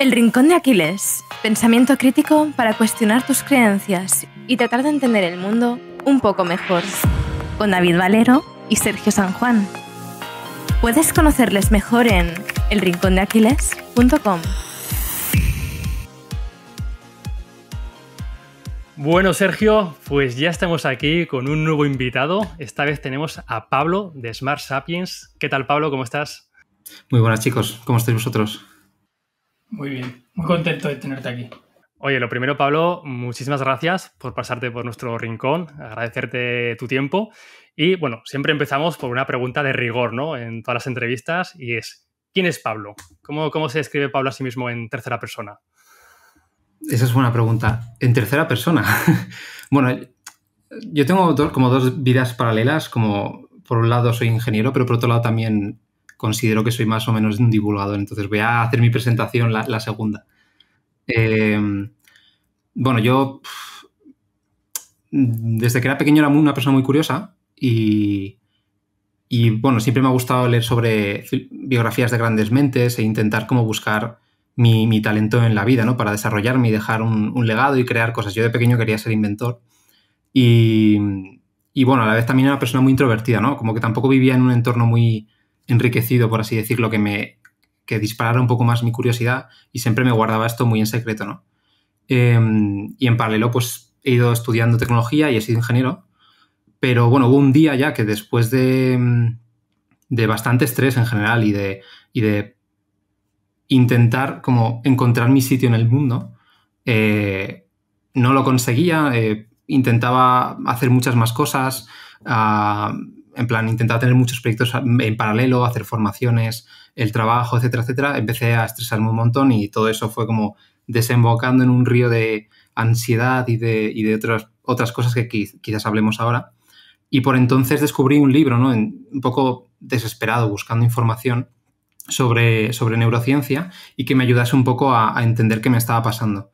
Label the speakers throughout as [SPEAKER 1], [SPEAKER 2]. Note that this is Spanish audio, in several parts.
[SPEAKER 1] El Rincón de Aquiles. Pensamiento crítico para cuestionar tus creencias y tratar de entender el mundo un poco mejor. Con David Valero y Sergio San Juan. Puedes conocerles mejor en elrincondeaquiles.com.
[SPEAKER 2] Bueno, Sergio, pues ya estamos aquí con un nuevo invitado. Esta vez tenemos a Pablo de Smart Sapiens. ¿Qué tal, Pablo? ¿Cómo estás?
[SPEAKER 1] Muy buenas, chicos. ¿Cómo estáis vosotros?
[SPEAKER 3] Muy bien, muy contento de tenerte aquí.
[SPEAKER 2] Oye, lo primero, Pablo, muchísimas gracias por pasarte por nuestro rincón, agradecerte tu tiempo. Y bueno, siempre empezamos por una pregunta de rigor, ¿no? En todas las entrevistas, y es, ¿quién es Pablo? ¿Cómo, cómo se describe Pablo a sí mismo en tercera persona?
[SPEAKER 1] Esa es buena pregunta. En tercera persona. bueno, yo tengo dos, como dos vidas paralelas, como por un lado soy ingeniero, pero por otro lado también considero que soy más o menos un divulgador, entonces voy a hacer mi presentación la, segunda. Eh, bueno, yo desde que era pequeño era una persona muy curiosa y, bueno, siempre me ha gustado leer sobre biografías de grandes mentes e intentar como buscar mi, talento en la vida, ¿no? Para desarrollarme y dejar un, legado y crear cosas. Yo de pequeño quería ser inventor y, y bueno, a la vez también era una persona muy introvertida, ¿no? Como que tampoco vivía en un entorno muy, enriquecido, por así decirlo, que me disparara un poco más mi curiosidad y siempre me guardaba esto muy en secreto, ¿no? Em, y en paralelo, pues he ido estudiando tecnología y he sido ingeniero, pero bueno, hubo un día ya que después de, em, bastante estrés en general y de, de intentar como encontrar mi sitio en el mundo, eh, no lo conseguía, eh, intentaba hacer muchas más cosas, ah, en plan, intentaba tener muchos proyectos en paralelo, hacer formaciones, el trabajo, etcétera, etcétera, empecé a estresarme un montón y todo eso fue como desembocando en un río de ansiedad y de, otras, otras cosas que quizás hablemos ahora. Y por entonces descubrí un libro, ¿no? un poco desesperado, buscando información sobre, sobre neurociencia y que me ayudase un poco a, entender qué me estaba pasando.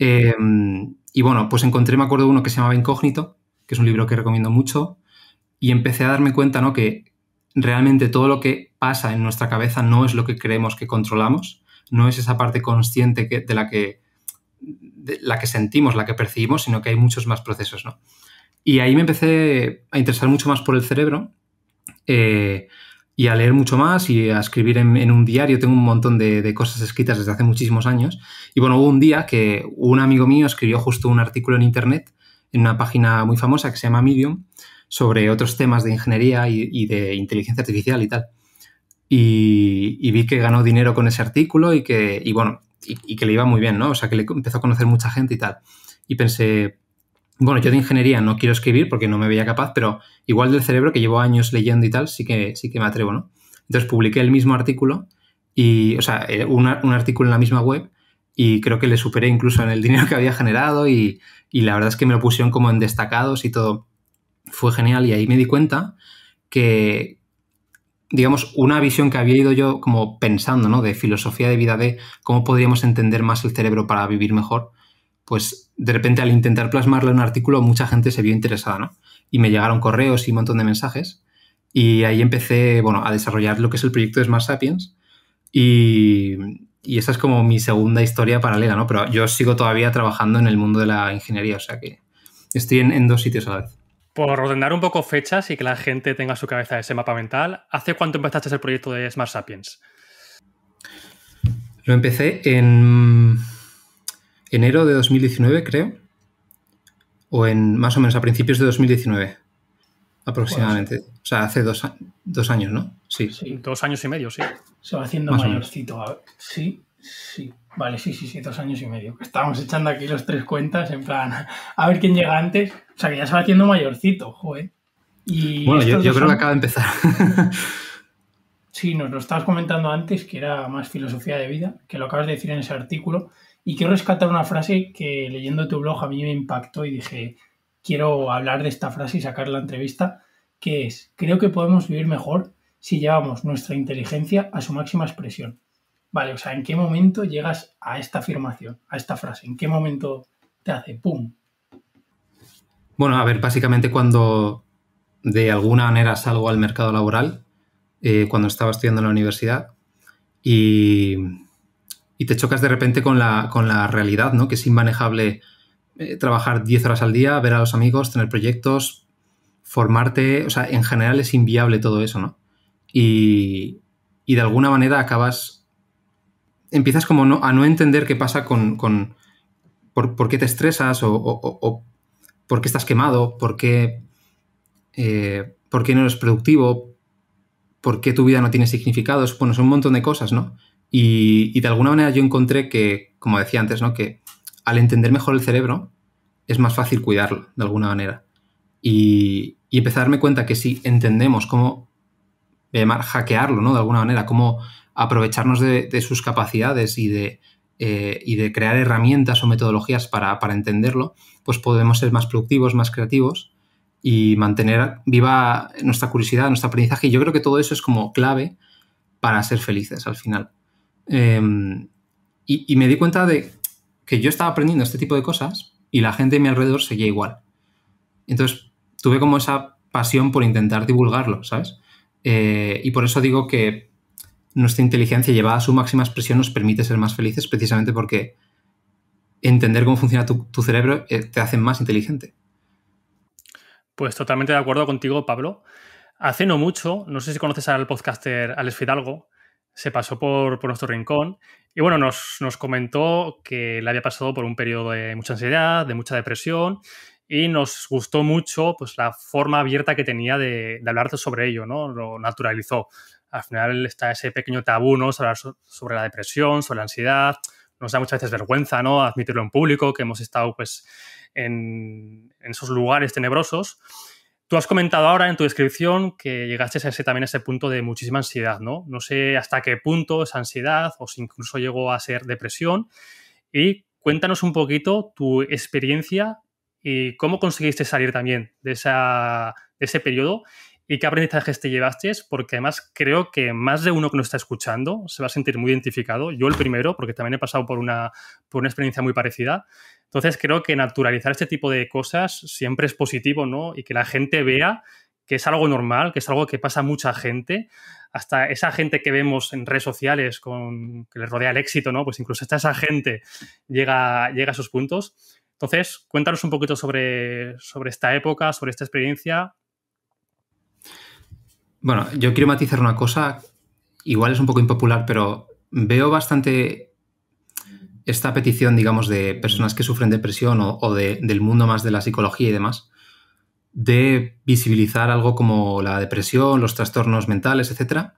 [SPEAKER 1] Em, y bueno, pues encontré, me acuerdo, uno que se llamaba Incógnito, que es un libro que recomiendo mucho y empecé a darme cuenta ¿no? que realmente todo lo que pasa en nuestra cabeza no es lo que creemos que controlamos, no es esa parte consciente que, de, la que, la que sentimos, la que percibimos, sino que hay muchos más procesos. ¿no? Y ahí me empecé a interesar mucho más por el cerebro eh, y a leer mucho más y a escribir en, un diario. Tengo un montón de, cosas escritas desde hace muchísimos años. Y bueno, hubo un día que un amigo mío escribió justo un artículo en internet, en una página muy famosa que se llama Medium, sobre otros temas de ingeniería y, de inteligencia artificial y tal. Y, vi que ganó dinero con ese artículo y que, bueno, y, que le iba muy bien, ¿no? O sea, que le empezó a conocer mucha gente y tal. Y pensé, bueno, yo de ingeniería no quiero escribir porque no me veía capaz, pero igual del cerebro que llevo años leyendo y tal, sí que, sí que me atrevo, ¿no? Entonces publiqué el mismo artículo y, o sea, eh, un artículo en la misma web y creo que le superé incluso en el dinero que había generado y, la verdad es que me lo pusieron como en destacados y todo fue genial y ahí me di cuenta que, digamos, una visión que había ido yo como pensando, ¿no? De filosofía de vida, de cómo podríamos entender más el cerebro para vivir mejor, pues de repente al intentar plasmarlo en un artículo mucha gente se vio interesada, ¿no? Y me llegaron correos y un montón de mensajes y ahí empecé, bueno, a desarrollar lo que es el proyecto de Smart Sapiens y, esa es como mi segunda historia paralela, ¿no? Pero yo sigo todavía trabajando en el mundo de la ingeniería, o sea que estoy en dos sitios a la vez.
[SPEAKER 2] Por ordenar un poco fechas y que la gente tenga su cabeza ese mapa mental, ¿hace cuánto empezaste el proyecto de Smart Sapiens?
[SPEAKER 1] Lo empecé en enero de 2019, creo. O en más o menos a principios de 2019, aproximadamente. O sea, hace dos, años, ¿no? Sí.
[SPEAKER 3] Dos años y medio, sí. Se va haciendo mayorcito. Sí. Sí, vale, sí, sí, sí, dos años y medio. Estábamos echando aquí los tres cuentas en plan, a ver quién llega antes. O sea, que ya se va haciendo mayorcito, joder. bueno, yo, creo que acaba de empezar. sí, nos lo estabas comentando antes, que era más filosofía de vida, que lo acabas de decir en ese artículo. Y quiero rescatar una frase que leyendo tu blog a mí me impactó y dije, quiero hablar de esta frase y sacar la entrevista, que es, creo que podemos vivir mejor si llevamos nuestra inteligencia a su máxima expresión. Vale, o sea, ¿en qué momento llegas a esta afirmación, a esta frase? ¿En qué momento te hace pum?
[SPEAKER 1] Bueno, a ver, básicamente cuando de alguna manera salgo al mercado laboral, eh, cuando estaba estudiando en la universidad, y, y te chocas de repente con la, con la, realidad, ¿no? Que es inmanejable eh, trabajar 10 horas al día, ver a los amigos, tener proyectos, formarte, o sea, en general es inviable todo eso, ¿no? Y, y de alguna manera acabas empiezas como a no entender qué pasa con, por, qué te estresas o, por qué estás quemado, por qué, eh, por qué no eres productivo, por qué tu vida no tiene significados. Bueno, son un montón de cosas, ¿no? Y, de alguna manera yo encontré que, como decía antes, ¿no? Que al entender mejor el cerebro es más fácil cuidarlo, de alguna manera. Y, empezar a darme cuenta que si entendemos cómo hackearlo, ¿no? De alguna manera, cómo aprovecharnos de, sus capacidades y de, eh, de crear herramientas o metodologías para, entenderlo, pues podemos ser más productivos, más creativos y mantener viva nuestra curiosidad, nuestro aprendizaje. Y yo creo que todo eso es como clave para ser felices al final. Em, y, me di cuenta de que yo estaba aprendiendo este tipo de cosas y la gente a mi alrededor seguía igual. Entonces tuve como esa pasión por intentar divulgarlo, ¿sabes? Eh, y por eso digo que nuestra inteligencia llevada a su máxima expresión nos permite ser más felices precisamente porque entender cómo funciona tu, cerebro eh, te hace más inteligente.
[SPEAKER 2] Pues totalmente de acuerdo contigo, Pablo. Hace no mucho, no sé si conoces al podcaster Alex Fidalgo, se pasó por, nuestro rincón y bueno, nos, comentó que le había pasado por un periodo de mucha ansiedad, de mucha depresión y nos gustó mucho pues, la forma abierta que tenía de, de sobre ello, ¿no? Lo naturalizó al final está ese pequeño tabú, ¿no? Sobre, sobre la depresión, sobre la ansiedad. Nos da muchas veces vergüenza, ¿no? Admitirlo en público, que hemos estado, pues, en, esos lugares tenebrosos. Tú has comentado ahora en tu descripción que llegaste a ese, también a ese punto de muchísima ansiedad, ¿no? No sé hasta qué punto esa ansiedad o si incluso llegó a ser depresión. Y cuéntanos un poquito tu experiencia y cómo conseguiste salir también de, de ese periodo ¿Y qué aprendizajes te llevaste? Porque además creo que más de uno que nos está escuchando se va a sentir muy identificado. Yo el primero, porque también he pasado por una, por una experiencia muy parecida. Entonces creo que naturalizar este tipo de cosas siempre es positivo, ¿no? Y que la gente vea que es algo normal, que es algo que pasa a mucha gente, hasta esa gente que vemos en redes sociales con, que les rodea el éxito, ¿no? Pues incluso hasta esa gente llega, llega a esos puntos. Entonces, cuéntanos un poquito sobre, sobre esta época, sobre esta experiencia
[SPEAKER 1] bueno, yo quiero matizar una cosa, igual es un poco impopular, pero veo bastante esta petición, digamos, de personas que sufren depresión o, del mundo más de la psicología y demás, de visibilizar algo como la depresión, los trastornos mentales, etcétera,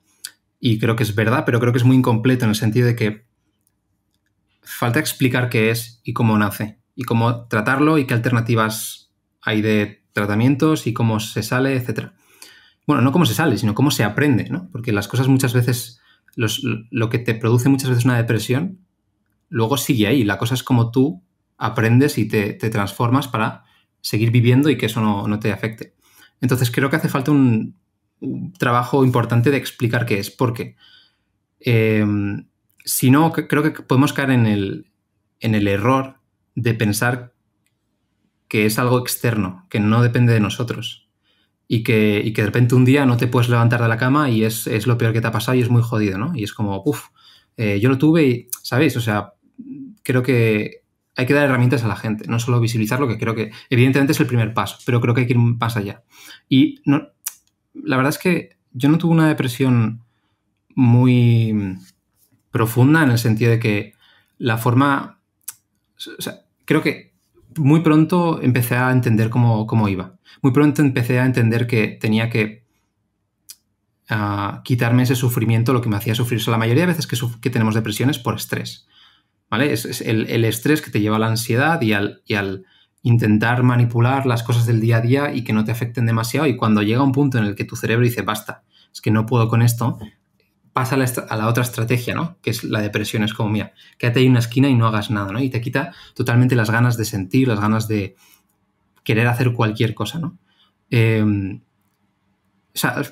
[SPEAKER 1] Y creo que es verdad, pero creo que es muy incompleto en el sentido de que falta explicar qué es y cómo nace, y cómo tratarlo y qué alternativas hay de tratamientos y cómo se sale, etcétera bueno, no cómo se sale, sino cómo se aprende, ¿no? Porque las cosas muchas veces, lo que te produce muchas veces una depresión, luego sigue ahí. La cosa es como tú aprendes y te, transformas para seguir viviendo y que eso no, te afecte. Entonces creo que hace falta un, trabajo importante de explicar qué es, porque em, si no, creo que podemos caer en el error de pensar que es algo externo, que no depende de nosotros y que, de repente un día no te puedes levantar de la cama y es, lo peor que te ha pasado y es muy jodido, ¿no? Y es como, uff, eh, yo lo tuve y, ¿sabéis? O sea, creo que hay que dar herramientas a la gente, no solo visibilizarlo, que creo que evidentemente es el primer paso, pero creo que hay que ir más allá. Y no, la verdad es que yo no tuve una depresión muy profunda en el sentido de que la forma, o sea, creo que muy pronto empecé a entender cómo, iba. Muy pronto empecé a entender que tenía que ah, quitarme ese sufrimiento, lo que me hacía sufrir. la mayoría de veces que, tenemos depresiones, por estrés. ¿Vale? Es, el, estrés que te lleva a la ansiedad y al, y al intentar manipular las cosas del día a día y que no te afecten demasiado. Y cuando llega un punto en el que tu cerebro dice, basta, es que no puedo con esto, pasa a la, otra estrategia, ¿no? Que es la depresión, es como, mira, quédate ahí en una esquina y no hagas nada, ¿no? Y te quita totalmente las ganas de sentir, las ganas de querer hacer cualquier cosa, ¿no? Em,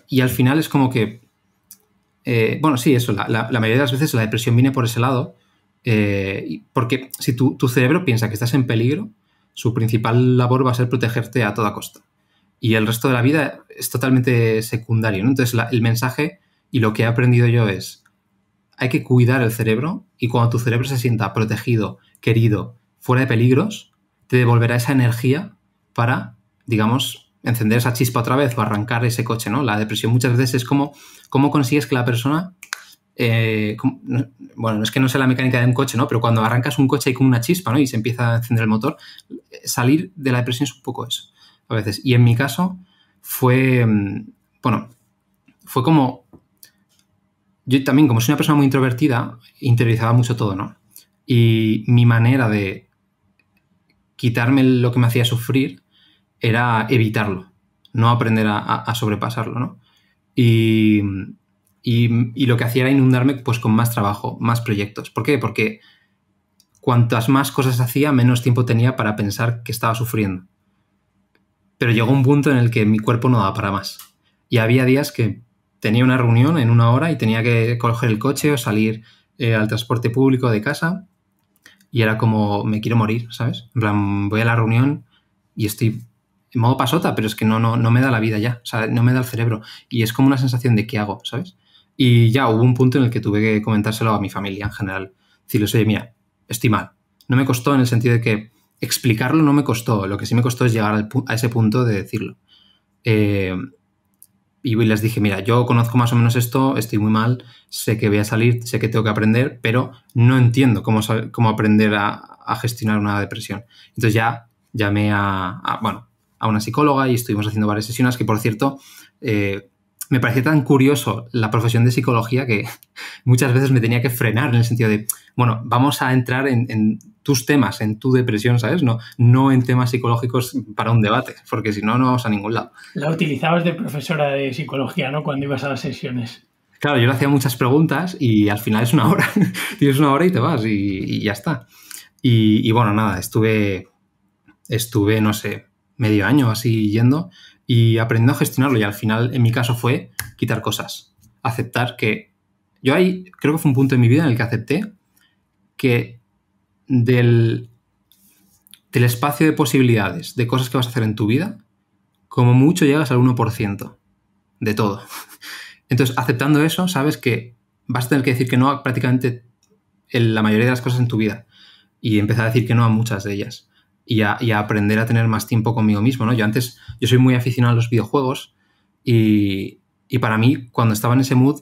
[SPEAKER 1] y al final es como que, eh, bueno, sí, eso, la, la, mayoría de las veces la depresión viene por ese lado, eh, porque si tu, tu cerebro piensa que estás en peligro, su principal labor va a ser protegerte a toda costa. Y el resto de la vida es totalmente secundario, ¿no? Entonces el mensaje y lo que he aprendido yo es, hay que cuidar el cerebro y cuando tu cerebro se sienta protegido, querido, fuera de peligros, te devolverá esa energía para, digamos, encender esa chispa otra vez o arrancar ese coche, ¿no? La depresión muchas veces es como, ¿cómo consigues que la persona... Eh, bueno, no, es que no sea la mecánica de un coche, ¿no? Pero cuando arrancas un coche y con una chispa, ¿no? Y se empieza a encender el motor. Salir de la depresión es un poco eso, a veces. Y en mi caso fue, mm, bueno, fue como yo también, como soy una persona muy introvertida, interiorizaba mucho todo, ¿no? Y mi manera de quitarme lo que me hacía sufrir era evitarlo, no aprender a, sobrepasarlo, ¿no? Y, lo que hacía era inundarme pues, con más trabajo, más proyectos. ¿Por qué? Porque cuantas más cosas hacía, menos tiempo tenía para pensar que estaba sufriendo. Pero llegó un punto en el que mi cuerpo no daba para más. Y había días que tenía una reunión en una hora y tenía que coger el coche o salir eh, al transporte público de casa y era como, me quiero morir, ¿sabes? En plan, voy a la reunión y estoy en modo pasota, pero es que no, no, no me da la vida ya, o sea, no me da el cerebro y es como una sensación de qué hago, ¿sabes? Y ya hubo un punto en el que tuve que comentárselo a mi familia en general, decirles, oye, mira, estoy mal. No me costó en el sentido de que explicarlo no me costó, lo que sí me costó es llegar a ese punto de decirlo. Eh, y les dije, mira, yo conozco más o menos esto, estoy muy mal, sé que voy a salir, sé que tengo que aprender, pero no entiendo cómo, cómo aprender a, gestionar una depresión. Entonces ya llamé a, bueno, a una psicóloga y estuvimos haciendo varias sesiones que, por cierto, eh, me parecía tan curioso la profesión de psicología que muchas veces me tenía que frenar en el sentido de, bueno, vamos a entrar en tus temas en tu depresión, ¿sabes? No, no en temas psicológicos para un debate, porque si no, no vamos a ningún lado.
[SPEAKER 3] La utilizabas de profesora de psicología, ¿no? Cuando ibas a las sesiones.
[SPEAKER 1] Claro, yo le hacía muchas preguntas y al final es una hora. Tienes una hora y te vas y, ya está. Y, bueno, nada, estuve, estuve, no sé, medio año así yendo y aprendiendo a gestionarlo. Y al final, en mi caso, fue quitar cosas. Aceptar que. Yo ahí creo que fue un punto en mi vida en el que acepté que del, espacio de posibilidades, de cosas que vas a hacer en tu vida, como mucho llegas al 1% de todo. Entonces, aceptando eso, sabes que vas a tener que decir que no a prácticamente la mayoría de las cosas en tu vida y empezar a decir que no a muchas de ellas y a, aprender a tener más tiempo conmigo mismo, ¿no? Yo antes, yo soy muy aficionado a los videojuegos y, y para mí, cuando estaba en ese mood,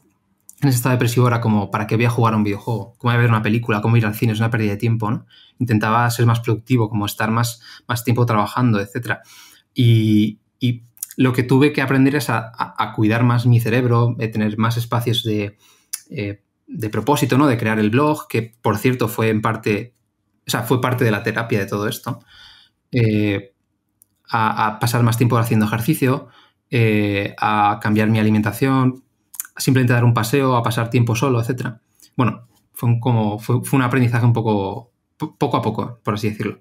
[SPEAKER 1] en ese estado depresivo era como, ¿para qué voy a jugar un videojuego? ¿Cómo voy a ver una película? ¿Cómo ir al cine? Es una pérdida de tiempo, ¿no? Intentaba ser más productivo, como estar más, más tiempo trabajando, etc. Y, lo que tuve que aprender es a, cuidar más mi cerebro, de eh, tener más espacios de, eh, de propósito, ¿no? De crear el blog, que por cierto fue en parte, o sea, fue parte de la terapia de todo esto. Eh, a, pasar más tiempo haciendo ejercicio, a cambiar mi alimentación, simplemente dar un paseo, a pasar tiempo solo, etc. Bueno, fue un, como, fue, un aprendizaje un poco poco a poco, por así decirlo.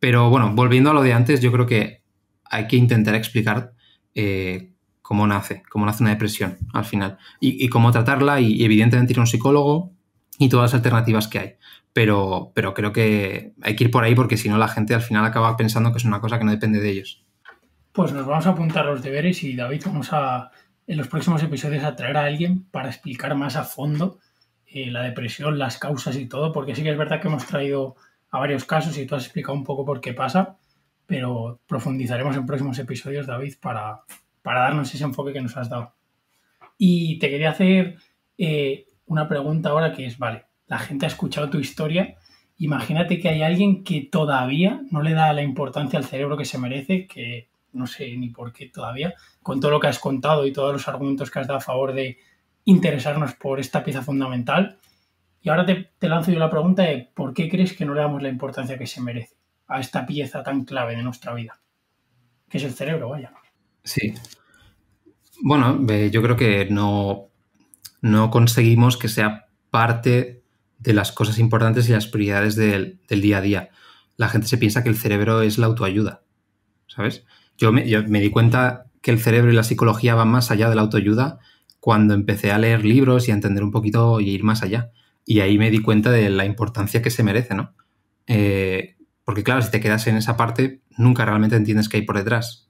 [SPEAKER 1] Pero bueno, volviendo a lo de antes, yo creo que hay que intentar explicar eh, cómo nace, cómo nace una depresión al final y, cómo tratarla y, evidentemente ir a un psicólogo y todas las alternativas que hay. Pero, pero creo que hay que ir por ahí porque si no la gente al final acaba pensando que es una cosa que no depende de ellos.
[SPEAKER 3] Pues nos vamos a apuntar los deberes y David vamos a, en los próximos episodios a a alguien para explicar más a fondo eh, la depresión, las causas y todo, porque sí que es verdad que hemos traído a varios casos y tú has explicado un poco por qué pasa, pero profundizaremos en próximos episodios, David, para, para darnos ese enfoque que nos has dado. Y te quería hacer eh, una pregunta ahora que es, vale, la gente ha escuchado tu historia, imagínate que hay alguien que todavía no le da la importancia al cerebro que se merece, que no sé ni por qué todavía, con todo lo que has contado y todos los argumentos que has dado a favor de interesarnos por esta pieza fundamental. Y ahora te, te lanzo yo la pregunta de por qué crees que no le damos la importancia que se merece a esta pieza tan clave de nuestra vida, que es el cerebro, vaya.
[SPEAKER 1] Sí. Bueno, eh, yo creo que no, no conseguimos que sea parte de las cosas importantes y las prioridades del día a día. La gente se piensa que el cerebro es la autoayuda, ¿sabes? Yo me, di cuenta que el cerebro y la psicología van más allá de la autoayuda cuando empecé a leer libros y a entender un poquito y ir más allá. Y ahí me di cuenta de la importancia que se merece, ¿no? Eh, porque claro, si te quedas en esa parte, nunca realmente entiendes qué hay por detrás.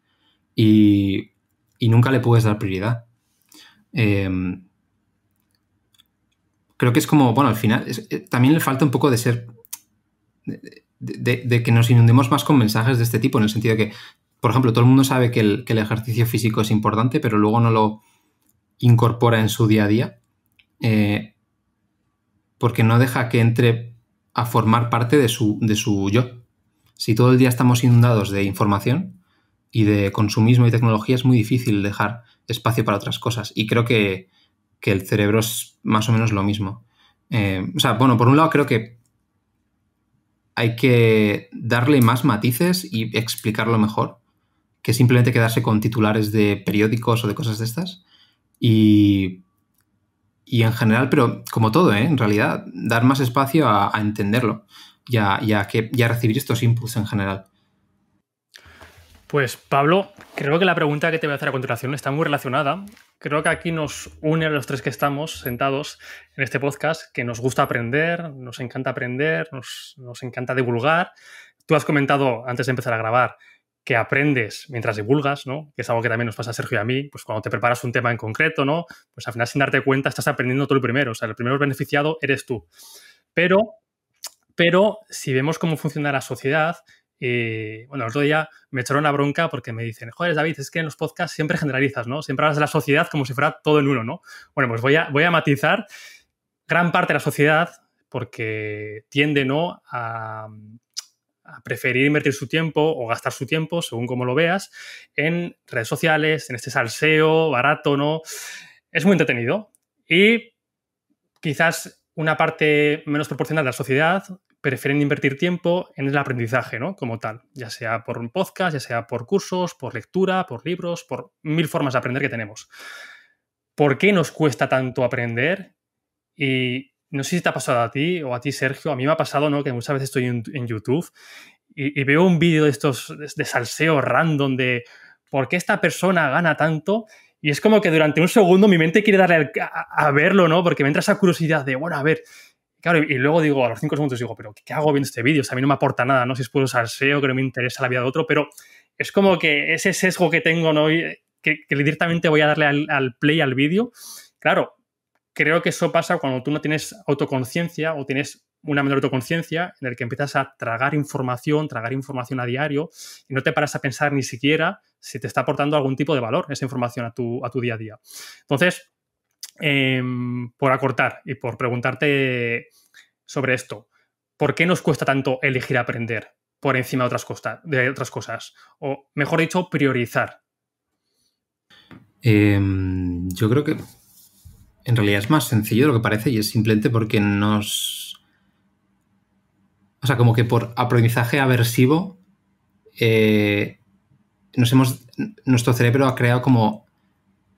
[SPEAKER 1] Y, nunca le puedes dar prioridad. Em, creo que es como, bueno, al final, eh, también le falta un poco de ser... De, de, que nos inundemos más con mensajes de este tipo, en el sentido de que por ejemplo, todo el mundo sabe que el, ejercicio físico es importante, pero luego no lo incorpora en su día a día, eh, porque no deja que entre a formar parte de su, de su yo. Si todo el día estamos inundados de información y de consumismo y tecnología, es muy difícil dejar espacio para otras cosas. Y creo que, el cerebro es más o menos lo mismo. Eh, o sea, bueno, por un lado creo que hay que darle más matices y explicarlo mejor que simplemente quedarse con titulares de periódicos o de cosas de estas. Y, en general, pero como todo, ¿eh? en realidad, dar más espacio a, entenderlo y a, que, recibir estos inputs en general.
[SPEAKER 2] Pues Pablo, creo que la pregunta que te voy a hacer a continuación está muy relacionada. Creo que aquí nos une a los tres que estamos sentados en este podcast, que nos gusta aprender, nos encanta aprender, nos, nos encanta divulgar. Tú has comentado antes de empezar a grabar que aprendes mientras divulgas, ¿no? Que es algo que también nos pasa a Sergio y a mí, pues cuando te preparas un tema en concreto, ¿no? Pues al final sin darte cuenta estás aprendiendo todo el primero, o sea, el primero beneficiado eres tú. Pero, pero si vemos cómo funciona la sociedad, eh, bueno, el otro día me echaron una bronca porque me dicen, joder, David, es que en los podcasts siempre generalizas, ¿no? Siempre hablas de la sociedad como si fuera todo en uno, ¿no? Bueno, pues voy a, voy a matizar gran parte de la sociedad porque tiende, ¿no? A, a preferir invertir su tiempo o gastar su tiempo, según como lo veas, en redes sociales, en este salseo barato, ¿no? Es muy entretenido y quizás una parte menos proporcional de la sociedad prefieren invertir tiempo en el aprendizaje, ¿no? Como tal, ya sea por un podcast, ya sea por cursos, por lectura, por libros, por mil formas de aprender que tenemos. ¿Por qué nos cuesta tanto aprender y no sé si te ha pasado a ti o a ti, Sergio, a mí me ha pasado, ¿no? Que muchas veces estoy en, YouTube y, veo un vídeo de estos de, salseo random de por qué esta persona gana tanto. Y es como que durante un segundo mi mente quiere darle a, verlo, ¿no? Porque me entra esa curiosidad de, bueno, a ver. Claro, y, luego digo, a los cinco segundos digo, pero ¿qué hago viendo este vídeo? O sea, a mí no me aporta nada, ¿no? Si es puro salseo, que no me interesa la vida de otro, pero es como que ese sesgo que tengo, ¿no? Eh, que, directamente voy a darle al play al vídeo. Claro, creo que eso pasa cuando tú no tienes autoconciencia o tienes una menor autoconciencia en el que empiezas a tragar información, tragar información a diario y no te paras a pensar ni siquiera si te está aportando algún tipo de valor esa información a tu, a tu día a día. Entonces, em, por acortar y por preguntarte sobre esto, ¿por qué nos cuesta tanto elegir aprender por encima de otras, de otras cosas? O mejor dicho, priorizar.
[SPEAKER 1] Em, yo creo que en realidad es más sencillo de lo que parece y es simplemente porque nos... O sea, como que por aprendizaje aversivo eh, nos hemos, nuestro cerebro ha creado como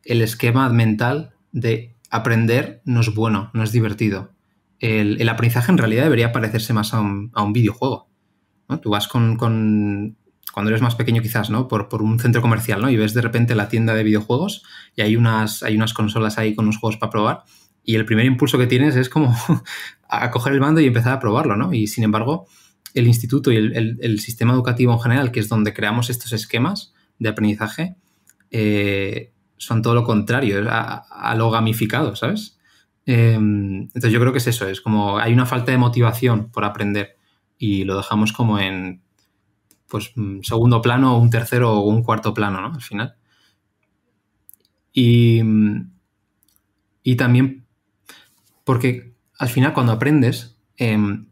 [SPEAKER 1] el esquema mental de aprender no es bueno, no es divertido. El, aprendizaje en realidad debería parecerse más a un, videojuego. ¿no? Tú vas con cuando eres más pequeño quizás, ¿no? Por, por, un centro comercial, ¿no? Y ves de repente la tienda de videojuegos y hay unas, hay unas consolas ahí con unos juegos para probar y el primer impulso que tienes es como a coger el mando y empezar a probarlo, ¿no? Y sin embargo, el instituto y el, sistema educativo en general, que es donde creamos estos esquemas de aprendizaje, eh, son todo lo contrario, a, lo gamificado, ¿sabes? Em, entonces yo creo que es eso, es como hay una falta de motivación por aprender y lo dejamos como en pues mm, segundo plano, un tercero o un cuarto plano, ¿no? Al final. Y, mm, también porque al final cuando aprendes, em,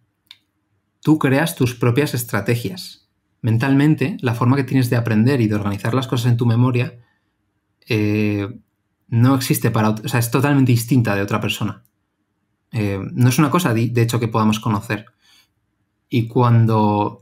[SPEAKER 1] tú creas tus propias estrategias. Mentalmente, la forma que tienes de aprender y de organizar las cosas en tu memoria eh, no existe para... O sea, es totalmente distinta de otra persona. Eh, no es una cosa, de hecho, que podamos conocer. Y cuando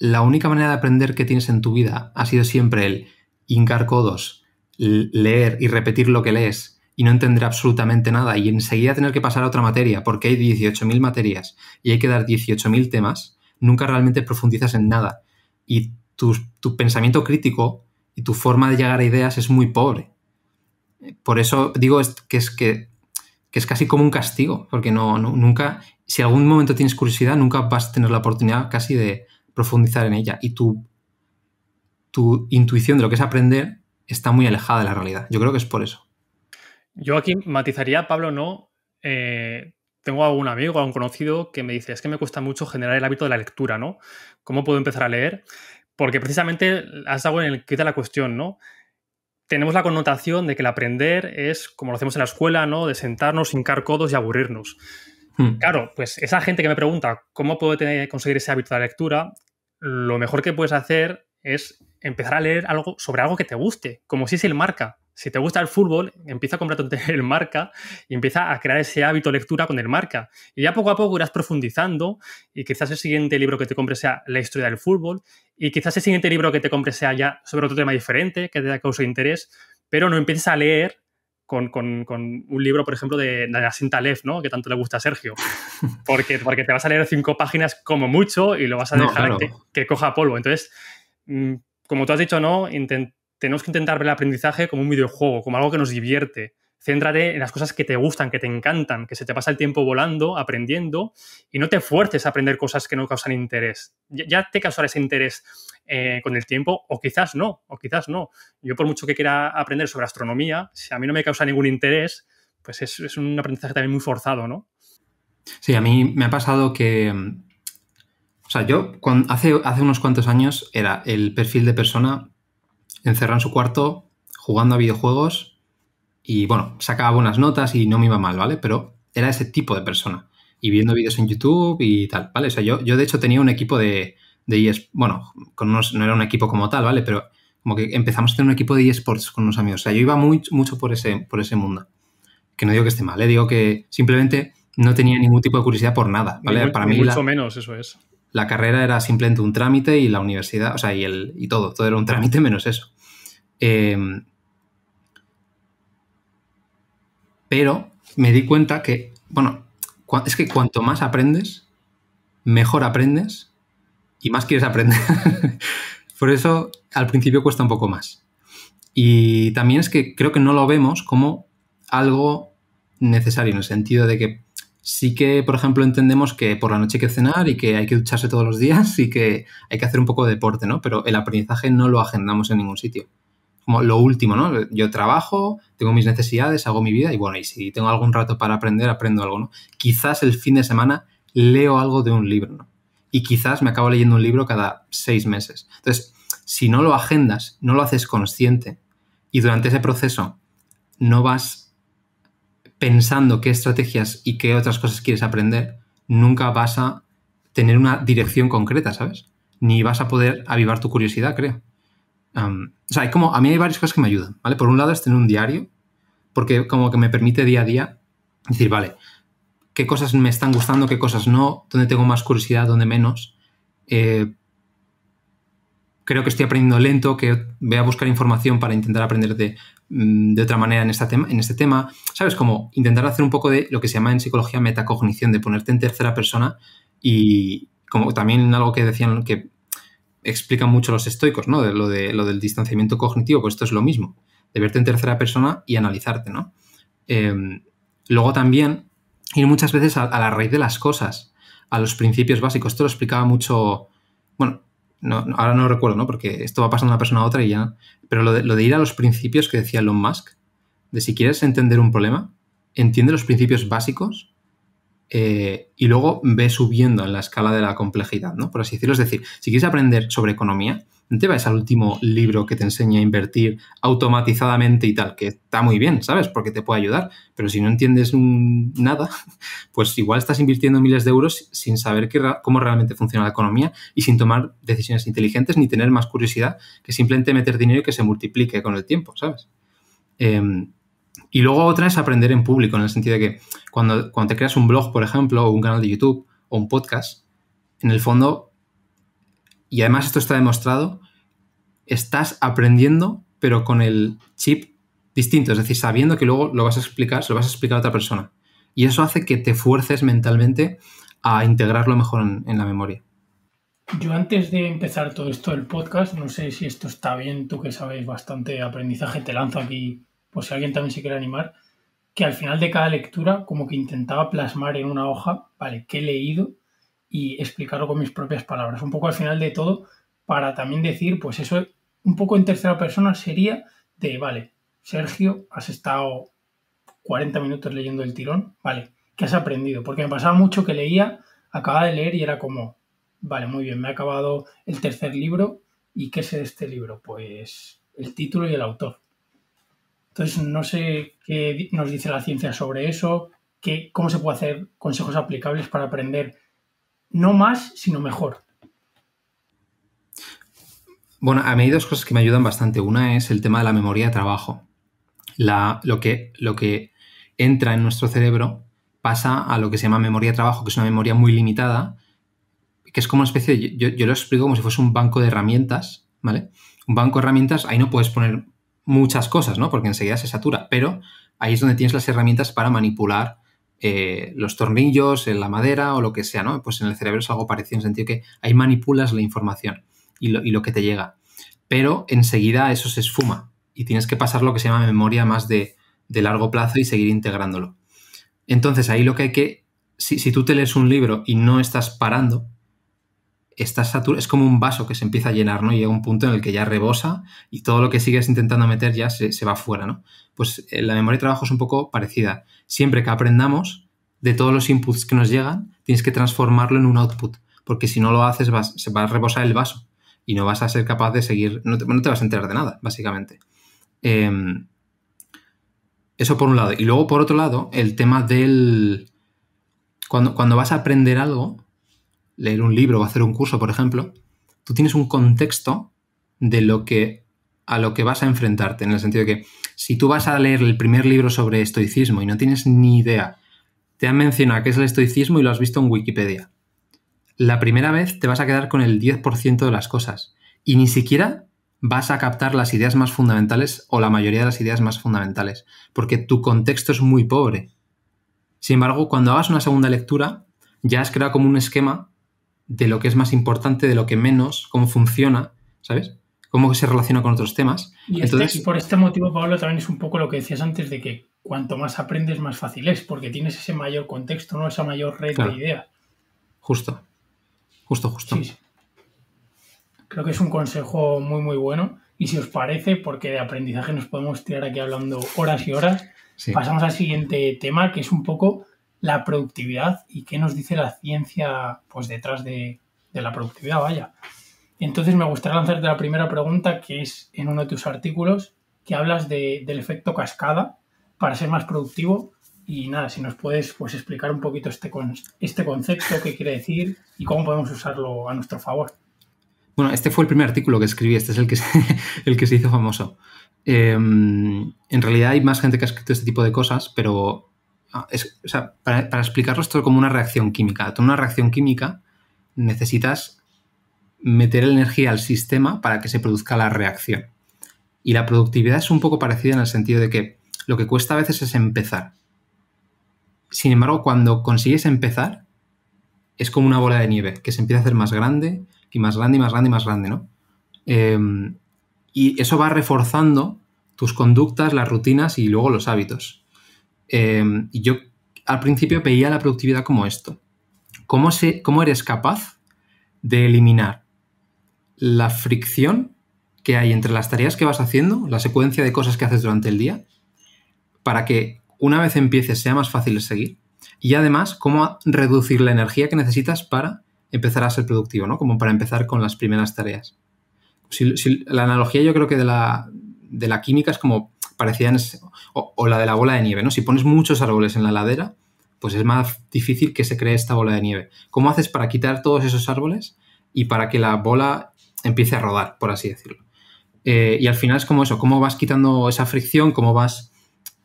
[SPEAKER 1] la única manera de aprender que tienes en tu vida ha sido siempre el hincar codos, leer y repetir lo que lees y no entender absolutamente nada y enseguida tener que pasar a otra materia porque hay 18.000 materias y hay que dar 18.000 temas, nunca realmente profundizas en nada y tu, pensamiento crítico y tu forma de llegar a ideas es muy pobre. Por eso digo que es que es casi como un castigo, porque no, nunca, si algún momento tienes curiosidad, nunca vas a tener la oportunidad casi de, profundizar en ella y tu, tu intuición de lo que es aprender está muy alejada de la realidad. Yo creo que es por eso.
[SPEAKER 2] Yo aquí matizaría, Pablo, no. Eh, tengo algún amigo, algún conocido que me dice, es que me cuesta mucho generar el hábito de la lectura, ¿no? ¿Cómo puedo empezar a leer? Porque precisamente has algo en el que quita la cuestión, ¿no? Tenemos la connotación de que el aprender es como lo hacemos en la escuela, ¿no? De sentarnos, hincar codos y aburrirnos. Hmm. Claro, pues esa gente que me pregunta cómo puedo conseguir ese hábito de la lectura, lo mejor que puedes hacer es empezar a leer algo sobre algo que te guste, como si es el marca. Si te gusta el fútbol, empieza a comprarte el marca y empieza a crear ese hábito de lectura con el marca. Y ya poco a poco irás profundizando y quizás el siguiente libro que te compres sea la historia del fútbol y quizás el siguiente libro que te compres sea ya sobre otro tema diferente que te de interés, pero no empieces a leer con, un libro, por ejemplo, de Nassim Taleb, ¿no? Que tanto le gusta a Sergio. Porque, porque te vas a leer cinco páginas como mucho y lo vas a dejar que, coja polvo. Entonces, mm, como tú has dicho, ¿no? tenemos que intentar ver el aprendizaje como un videojuego, como algo que nos divierte. Céntrate en las cosas que te gustan, que te encantan, que se te pasa el tiempo volando, aprendiendo, y no te fuerces a aprender cosas que no causan interés. Ya, ya te causará ese interés eh, con el tiempo, o quizás no, o quizás no. Yo por mucho que quiera aprender sobre astronomía, si a mí no me causa ningún interés, pues es, es un aprendizaje también muy forzado, ¿no?
[SPEAKER 1] Sí, a mí me ha pasado que... O sea, yo hace, hace unos cuantos años era el perfil de persona encerrado en su cuarto, jugando a videojuegos y bueno, sacaba buenas notas y no me iba mal, ¿vale? Pero era ese tipo de persona. Y viendo vídeos en YouTube y tal, ¿vale? O sea, yo, yo de hecho tenía un equipo de, de eSports, bueno, con no era un equipo como tal, ¿vale? Pero como que empezamos a tener un equipo de eSports con unos amigos. O sea, yo iba muy, mucho por ese, por ese mundo. Que no digo que esté mal, le ¿eh? digo que simplemente no tenía ningún tipo de curiosidad por nada, ¿vale? Para mí... Mucho la,
[SPEAKER 2] menos, eso es.
[SPEAKER 1] La carrera era simplemente un trámite y la universidad, o sea, y, el, y todo, todo era un trámite menos eso. Em, pero me di cuenta que, bueno, es que cuanto más aprendes, mejor aprendes y más quieres aprender. Por eso al principio cuesta un poco más. Y también es que creo que no lo vemos como algo necesario, en el sentido de que sí que, por ejemplo, entendemos que por la noche hay que cenar y que hay que ducharse todos los días y que hay que hacer un poco de deporte, ¿no? Pero el aprendizaje no lo agendamos en ningún sitio. Como lo último, ¿no? Yo trabajo, tengo mis necesidades, hago mi vida y bueno, y si tengo algún rato para aprender, aprendo algo, ¿no? Quizás el fin de semana leo algo de un libro, ¿no? y quizás me acabo leyendo un libro cada seis meses. Entonces, si no lo agendas, no lo haces consciente y durante ese proceso no vas pensando qué estrategias y qué otras cosas quieres aprender, nunca vas a tener una dirección concreta, ¿sabes? Ni vas a poder avivar tu curiosidad, creo. o sea, hay como, a mí hay varias cosas que me ayudan, ¿vale? Por un lado es tener un diario, porque como que me permite día a día decir, vale, qué cosas me están gustando, qué cosas no, dónde tengo más curiosidad, dónde menos. Eh, creo que estoy aprendiendo lento, que voy a buscar información para intentar aprender de, mm, otra manera en, este tema. ¿Sabes? Como intentar hacer un poco de lo que se llama en psicología metacognición, de ponerte en tercera persona y como también algo que decían que explican mucho los estoicos, ¿no? De lo, lo del distanciamiento cognitivo, pues esto es lo mismo, de verte en tercera persona y analizarte, ¿no? Em, luego también ir muchas veces a, la raíz de las cosas, a los principios básicos. Esto lo explicaba mucho, bueno, ahora no recuerdo, ¿no? Porque esto va pasando de una persona a otra y ya... Pero lo de, ir a los principios que decía Elon Musk, de si quieres entender un problema, entiende los principios básicos eh, y luego ve subiendo en la escala de la complejidad, ¿no? Por así decirlo. Es decir, si quieres aprender sobre economía, no te vayas al último libro que te enseña a invertir automatizadamente y tal, que está muy bien, ¿sabes? Porque te puede ayudar, pero si no entiendes nada, pues igual estás invirtiendo miles de euros sin saber cómo realmente funciona la economía y sin tomar decisiones inteligentes ni tener más curiosidad que simplemente meter dinero y que se multiplique con el tiempo, ¿sabes? Em, y luego otra es aprender en público, en el sentido de que cuando, cuando te creas un blog, por ejemplo, o un canal de YouTube o un podcast, en el fondo y además esto está demostrado, estás aprendiendo, pero con el chip distinto, es decir, sabiendo que luego lo vas a explicar, se lo vas a explicar a otra persona. Y eso hace que te fuerces mentalmente a integrarlo mejor en, la memoria.
[SPEAKER 3] Yo antes de empezar todo esto del podcast, no sé si esto está bien, tú que sabes bastante aprendizaje, te lanzo aquí, pues si alguien también se quiere animar, que al final de cada lectura como que intentaba plasmar en una hoja, vale, qué he leído y explicarlo con mis propias palabras. Un poco al final de todo, para también decir, pues eso, un poco en tercera persona sería de, vale, Sergio, has estado 40 minutos leyendo el tirón, vale, ¿qué has aprendido? Porque me pasaba mucho que leía, acababa de leer y era como, vale, muy bien, me ha acabado el tercer libro, ¿y qué es de este libro? Pues el título y el autor. Entonces, no sé qué nos dice la ciencia sobre eso, qué, cómo se puede hacer consejos aplicables para aprender no más, sino mejor.
[SPEAKER 1] Bueno, a mí hay dos cosas que me ayudan bastante. Una es el tema de la memoria de trabajo. La, lo, que, lo que entra en nuestro cerebro pasa a lo que se llama memoria de trabajo, que es una memoria muy limitada, que es como una especie de, yo, yo, lo explico como si fuese un banco de herramientas, ¿vale? Un banco de herramientas, ahí no puedes poner muchas cosas, ¿no? Porque enseguida se satura, pero ahí es donde tienes las herramientas para manipular eh, los tornillos, en la madera o lo que sea, ¿no? Pues en el cerebro es algo parecido, en el sentido que ahí manipulas la información y lo, que te llega. Pero enseguida eso se esfuma y tienes que pasar lo que se llama memoria más de, de largo plazo y seguir integrándolo. Entonces ahí lo que hay que, si, si tú te lees un libro y no estás parando, está satur es como un vaso que se empieza a llenar, ¿no? llega un punto en el que ya rebosa y todo lo que sigues intentando meter ya se, va fuera, ¿no? Pues eh, la memoria de trabajo es un poco parecida. Siempre que aprendamos de todos los inputs que nos llegan, tienes que transformarlo en un output, porque si no lo haces vas, se va a rebosar el vaso y no vas a ser capaz de seguir, no te, vas a enterar de nada, básicamente. Em, eso por un lado. Y luego por otro lado, el tema del... Cuando, cuando vas a aprender algo, leer un libro o hacer un curso, por ejemplo, tú tienes un contexto de lo que a lo que vas a enfrentarte, en el sentido de que si tú vas a leer el primer libro sobre estoicismo y no tienes ni idea, te han mencionado qué es el estoicismo y lo has visto en Wikipedia. La primera vez te vas a quedar con el 10% de las cosas y ni siquiera vas a captar las ideas más fundamentales o la mayoría de las ideas más fundamentales, porque tu contexto es muy pobre. Sin embargo, cuando hagas una segunda lectura, ya has creado como un esquema de lo que es más importante, de lo que menos, cómo funciona, ¿sabes? Cómo se relaciona con otros temas. Y este Entonces, por
[SPEAKER 3] este motivo, Pablo, también es un poco lo que decías antes de que cuanto más aprendes, más fácil es, porque tienes ese mayor contexto, ¿no? Esa mayor red de ideas.
[SPEAKER 1] Justo. Justo, justo.
[SPEAKER 3] Creo que es un consejo muy, muy bueno. Y si os parece, porque de aprendizaje nos podemos tirar aquí hablando horas y horas, pasamos al siguiente tema, que es un poco la productividad y qué nos dice la ciencia pues detrás de, la productividad, vaya. Entonces me gustaría lanzarte la primera pregunta que es en uno de tus artículos que hablas del efecto cascada para ser más productivo y nada, si nos puedes pues, explicar un poquito este, este concepto, qué quiere decir y cómo podemos usarlo a nuestro favor.
[SPEAKER 1] Bueno, este fue el primer artículo que escribí, este es el que se, el que se hizo famoso. Em, en realidad hay más gente que ha escrito este tipo de cosas, pero Ah, para, explicarlo esto como una reacción química. Tú en una reacción química necesitas meter energía al sistema para que se produzca la reacción. Y la productividad es un poco parecida en el sentido de que lo que cuesta a veces es empezar. Sin embargo, cuando consigues empezar, es como una bola de nieve que se empieza a hacer más grande y más grande y más grande y más grande, em, y eso va reforzando tus conductas, las rutinas y luego los hábitos. Eh, yo al principio veía la productividad como esto. ¿Cómo, ¿Cómo eres capaz de eliminar la fricción que hay entre las tareas que vas haciendo, la secuencia de cosas que haces durante el día, para que una vez empieces sea más fácil de seguir? Y además, cómo reducir la energía que necesitas para empezar a ser productivo, ¿no? Como para empezar con las primeras tareas. si, la analogía yo creo que de la, de la química es como parecían o, la de la bola de nieve, ¿no? Si pones muchos árboles en la ladera, pues es más difícil que se cree esta bola de nieve. ¿Cómo haces para quitar todos esos árboles y para que la bola empiece a rodar, por así decirlo? Eh, y al final es como eso, cómo vas quitando esa fricción, cómo vas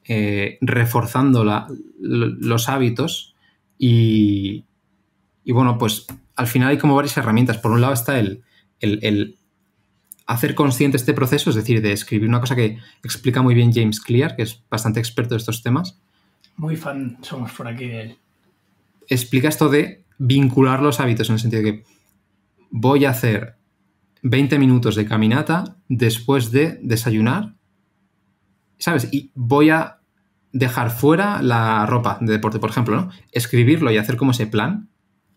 [SPEAKER 1] eh, reforzando los hábitos y, bueno, pues al final hay como varias herramientas. Por un lado está el hacer consciente este proceso, es decir, de escribir una cosa que explica muy bien James Clear, que es bastante experto de estos temas.
[SPEAKER 3] Muy fan somos por aquí de
[SPEAKER 1] él. Explica esto de vincular los hábitos en el sentido de que voy a hacer 20 minutos de caminata después de desayunar, ¿sabes? Y voy a dejar fuera la ropa de deporte, por ejemplo, ¿no? Escribirlo y hacer como ese plan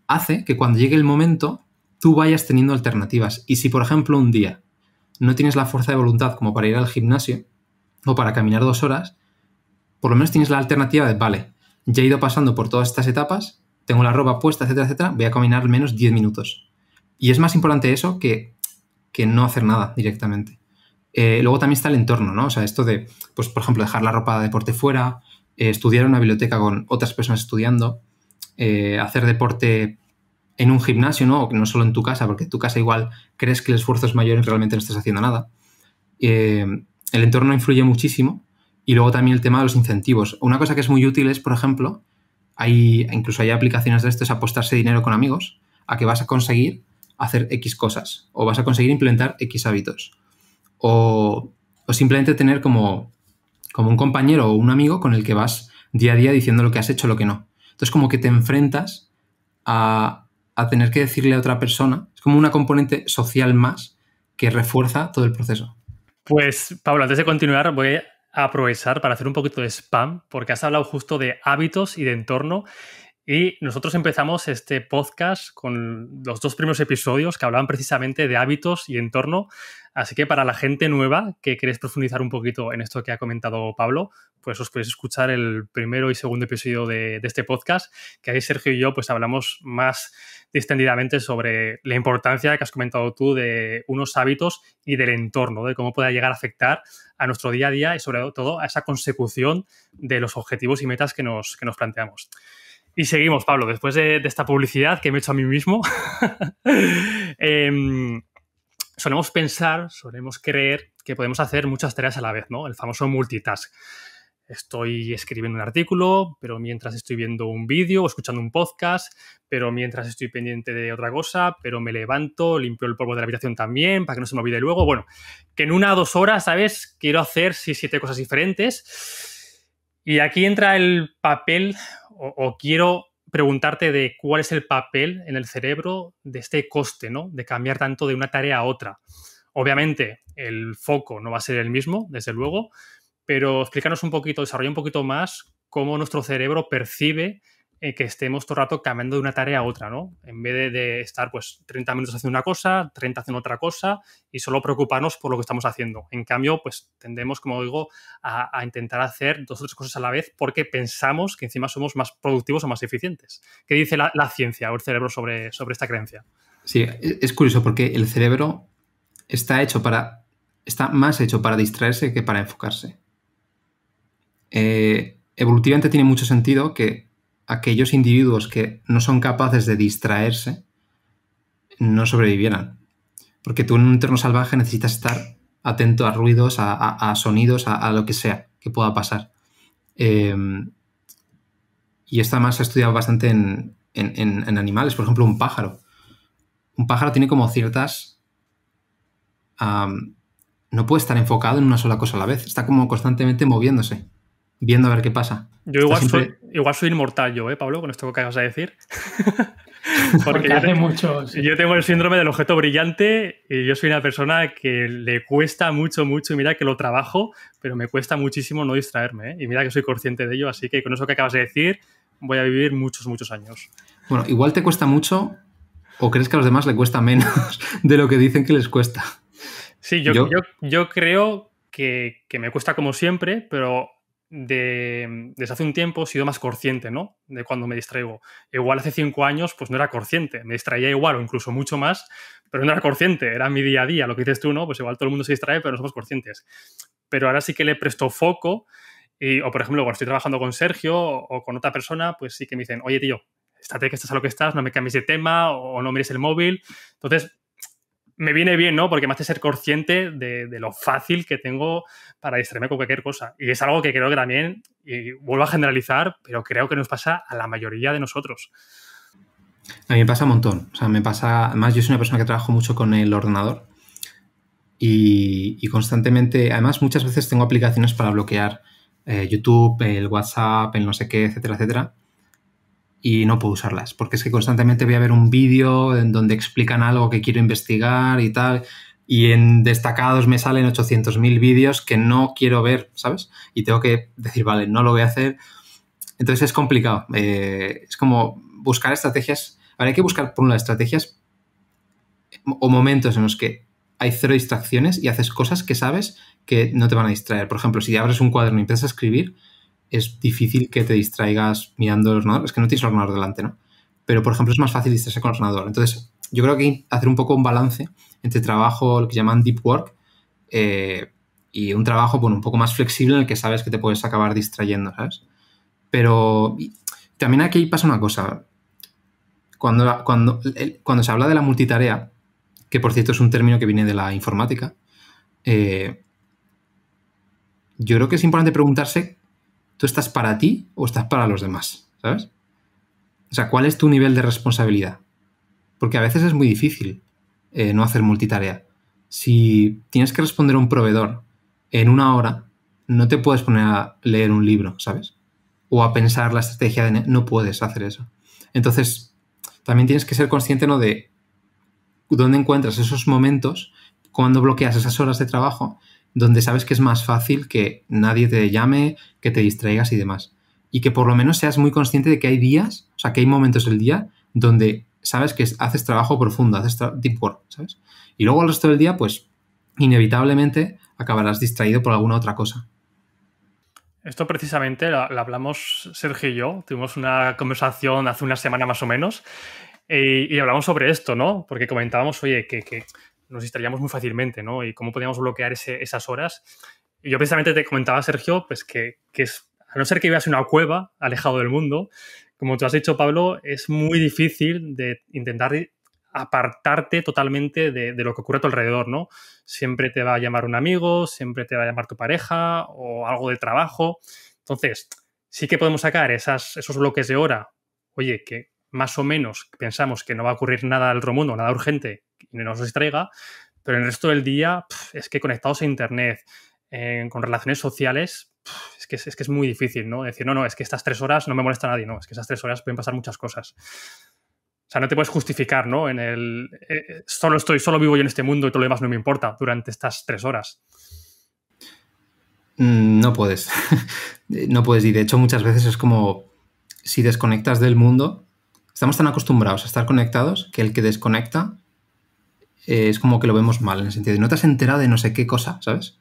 [SPEAKER 1] hace que cuando llegue el momento tú vayas teniendo alternativas. Y si, por ejemplo, un día no tienes la fuerza de voluntad como para ir al gimnasio o para caminar dos horas, por lo menos tienes la alternativa de, vale, ya he ido pasando por todas estas etapas, tengo la ropa puesta, etcétera, etcétera, voy a caminar al menos 10 minutos. Y es más importante eso que, que no hacer nada directamente. Eh, luego también está el entorno, ¿no? O sea, esto de, pues, por ejemplo, dejar la ropa de deporte fuera, eh, estudiar en una biblioteca con otras personas estudiando, eh, hacer deporte en un gimnasio, ¿no? no solo en tu casa, porque en tu casa igual crees que el esfuerzo es mayor y realmente no estás haciendo nada. Eh, el entorno influye muchísimo y luego también el tema de los incentivos. Una cosa que es muy útil es, por ejemplo, hay, incluso hay aplicaciones de esto, es apostarse dinero con amigos a que vas a conseguir hacer X cosas o vas a conseguir implementar X hábitos o, simplemente tener como, como un compañero o un amigo con el que vas día a día diciendo lo que has hecho, lo que no. Entonces como que te enfrentas a, a tener que decirle a otra persona. Es como una componente social más que refuerza todo el proceso.
[SPEAKER 2] Pues, Pablo, antes de continuar, voy a aprovechar para hacer un poquito de spam, porque has hablado justo de hábitos y de entorno, y nosotros empezamos este podcast con los dos primeros episodios que hablaban precisamente de hábitos y entorno. Así que para la gente nueva que queréis profundizar un poquito en esto que ha comentado Pablo, pues os podéis escuchar el primero y segundo episodio de, este podcast, que ahí Sergio y yo pues hablamos más distendidamente sobre la importancia que has comentado tú de unos hábitos y del entorno, de cómo puede llegar a afectar a nuestro día a día y sobre todo a esa consecución de los objetivos y metas que nos, que nos planteamos. Y seguimos, Pablo, después de, esta publicidad que me he hecho a mí mismo. Em, solemos pensar, solemos creer que podemos hacer muchas tareas a la vez, ¿no? El famoso multitask. Estoy escribiendo un artículo, pero mientras estoy viendo un vídeo o escuchando un podcast, pero mientras estoy pendiente de otra cosa, pero me levanto, limpio el polvo de la habitación también para que no se me olvide luego. Bueno, que en una o dos horas, ¿sabes? Quiero hacer sí, siete cosas diferentes. Y aquí entra el papel o, quiero preguntarte de cuál es el papel en el cerebro de este coste, ¿no? De cambiar tanto de una tarea a otra. Obviamente, el foco no va a ser el mismo, desde luego, pero explícanos un poquito, desarrolla un poquito más cómo nuestro cerebro percibe eh, que estemos todo el rato cambiando de una tarea a otra, ¿no? En vez de, estar pues 30 minutos haciendo una cosa, 30 haciendo otra cosa y solo preocuparnos por lo que estamos haciendo. En cambio, pues tendemos, como digo, a, intentar hacer dos o tres cosas a la vez porque pensamos que encima somos más productivos o más eficientes. ¿Qué dice la, ciencia o el cerebro sobre, sobre esta creencia?
[SPEAKER 1] Sí, e-, es curioso porque el cerebro está hecho para, está más hecho para distraerse que para enfocarse. Eh, evolutivamente tiene mucho sentido que aquellos individuos que no son capaces de distraerse no sobrevivieran. Porque tú en un entorno salvaje necesitas estar atento a ruidos, a, sonidos, a, lo que sea que pueda pasar. Em, y esta más se ha estudiado bastante en, en, animales, por ejemplo, un pájaro. Un pájaro tiene como ciertas... no puede estar enfocado en una sola cosa a la vez, está como constantemente moviéndose, viendo a ver qué pasa. Yo igual soy,
[SPEAKER 2] Igual soy inmortal yo, ¿eh, Pablo? Con esto que acabas de decir. Porque, yo, hace tengo, mucho, yo tengo el síndrome del objeto brillante y yo soy una persona que le cuesta mucho, mucho, y mira que lo trabajo, pero me cuesta muchísimo no distraerme. ¿eh? Y mira que soy consciente de ello, así que con eso que acabas de decir, voy a vivir muchos, muchos años.
[SPEAKER 1] Bueno, igual te cuesta mucho o crees que a los demás le cuesta menos de lo que dicen que les cuesta. Sí, yo,
[SPEAKER 2] yo, creo que, que me cuesta como siempre, pero de, desde hace un tiempo he sido más consciente, ¿no? De cuando me distraigo. Igual hace cinco años, pues no era consciente, me distraía igual o incluso mucho más, pero no era consciente, era mi día a día, lo que dices tú, ¿no? Pues igual todo el mundo se distrae, pero no somos conscientes. Pero ahora sí que le presto foco, y, o por ejemplo, cuando estoy trabajando con Sergio o, con otra persona, pues sí que me dicen, oye tío, estate que estás a lo que estás, no me cambies de tema o, o no mires el móvil. Entonces, me viene bien, ¿no? Porque me hace ser consciente de, lo fácil que tengo para distraerme con cualquier cosa. Y es algo que creo que también, y vuelvo a generalizar, pero creo que nos pasa a la mayoría de nosotros.
[SPEAKER 1] A mí me pasa un montón. O sea, me pasa. Además, yo soy una persona que trabajo mucho con el ordenador. Y, constantemente, además, muchas veces tengo aplicaciones para bloquear eh, YouTube, el WhatsApp, el no sé qué, etcétera, etcétera y no puedo usarlas, porque es que constantemente voy a ver un vídeo en donde explican algo que quiero investigar y tal, y en destacados me salen 800.000 vídeos que no quiero ver, ¿sabes? Y tengo que decir, vale, no lo voy a hacer. Entonces es complicado. Eh, es como buscar estrategias. Ahora que buscar, por una, estrategias o momentos en los que hay cero distracciones y haces cosas que sabes que no te van a distraer. Por ejemplo, si abres un cuaderno y empiezas a escribir, es difícil que te distraigas mirando el ordenador. Es que no tienes el ordenador delante, ¿no? Pero, por ejemplo, es más fácil distraerse con el ordenador. Entonces, yo creo que hay que hacer un poco un balance entre trabajo, lo que llaman deep work, eh, y un trabajo, un poco más flexible en el que sabes que te puedes acabar distrayendo, ¿sabes? Pero también aquí pasa una cosa. Cuando, cuando, cuando se habla de la multitarea, que por cierto es un término que viene de la informática, eh, yo creo que es importante preguntarse ¿Tú estás para ti o estás para los demás? ¿Sabes? O sea, ¿cuál es tu nivel de responsabilidad? Porque a veces es muy difícil eh, no hacer multitarea. Si tienes que responder a un proveedor en una hora, no te puedes poner a leer un libro, ¿sabes? O a pensar la estrategia de... No puedes hacer eso. Entonces, también tienes que ser consciente ¿no? de dónde encuentras esos momentos, cuándo bloqueas esas horas de trabajo donde sabes que es más fácil que nadie te llame, que te distraigas y demás. Y que por lo menos seas muy consciente de que hay días, o sea, que hay momentos del día donde sabes que haces trabajo profundo, haces deep work, ¿sabes? Y luego el resto del día, pues inevitablemente acabarás distraído por alguna otra cosa.
[SPEAKER 2] Esto precisamente lo, hablamos Sergio y yo, tuvimos una conversación hace una semana más o menos, eh, y, hablamos sobre esto, ¿no? Porque comentábamos, oye, que nos distraíamos muy fácilmente, ¿no? Y cómo podíamos bloquear esas horas. Y yo precisamente te comentaba, Sergio, pues que, es, a no ser que vivas en una cueva alejado del mundo, como tú has dicho, Pablo, es muy difícil de intentar apartarte totalmente de, lo que ocurre a tu alrededor, ¿no? Siempre te va a llamar un amigo, siempre te va a llamar tu pareja o algo del trabajo. Entonces, sí que podemos sacar esos bloques de hora, oye, que más o menos pensamos que no va a ocurrir nada al otro mundo, nada urgente, nos distraiga, pero el resto del día es que conectados a Internet, eh, con relaciones sociales, es, que es, que es muy difícil, ¿no? Decir, no, no, es que estas tres horas no me molesta a nadie, no, es que esas tres horas pueden pasar muchas cosas. O sea, no te puedes justificar, ¿no? En el eh, eh, solo estoy, solo vivo yo en este mundo y todo lo demás no me importa durante estas tres horas.
[SPEAKER 1] Mm, no puedes. no puedes. Y de hecho, muchas veces es como si desconectas del mundo. Estamos tan acostumbrados a estar conectados que el que desconecta eh, es como que lo vemos mal, en el sentido de no te has enterado de no sé qué cosa, ¿sabes?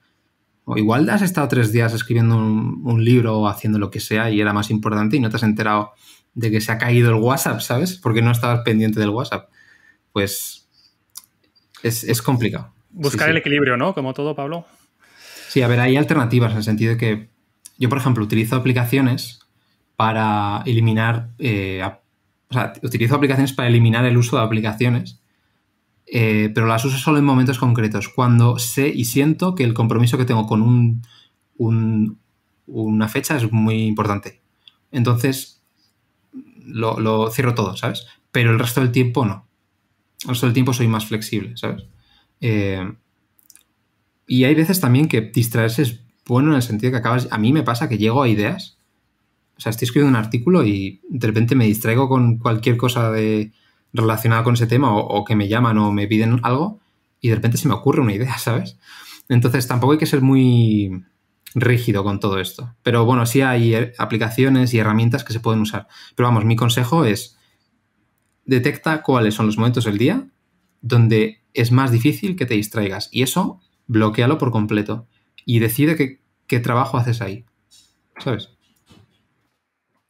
[SPEAKER 1] O igual has estado tres días escribiendo un, libro o haciendo lo que sea y era más importante y no te has enterado de que se ha caído el WhatsApp, ¿sabes? Porque no estabas pendiente del WhatsApp. Pues es, complicado. Buscar el
[SPEAKER 2] equilibrio, ¿no? Como todo, Pablo.
[SPEAKER 1] Sí, a ver, hay alternativas en el sentido de que yo, por ejemplo, utilizo aplicaciones para eliminar, eh, o sea, utilizo aplicaciones para eliminar el uso de aplicaciones eh, pero las uso solo en momentos concretos, cuando sé y siento que el compromiso que tengo con un, una fecha es muy importante. Entonces, lo, cierro todo, ¿sabes? Pero el resto del tiempo no. El resto del tiempo soy más flexible, ¿sabes? Eh, y hay veces también que distraerse es bueno en el sentido que acabas... A mí me pasa que llego a ideas. O sea, estoy escribiendo un artículo y de repente me distraigo con cualquier cosa de relacionada con ese tema o, que me llaman o me piden algo y de repente se me ocurre una idea, ¿sabes? Entonces tampoco hay que ser muy rígido con todo esto. Pero bueno, sí hay eh, aplicaciones y herramientas que se pueden usar. Pero vamos, mi consejo es detecta cuáles son los momentos del día donde es más difícil que te distraigas. Y eso, bloquealo por completo. Y decide qué, qué trabajo haces ahí. ¿Sabes?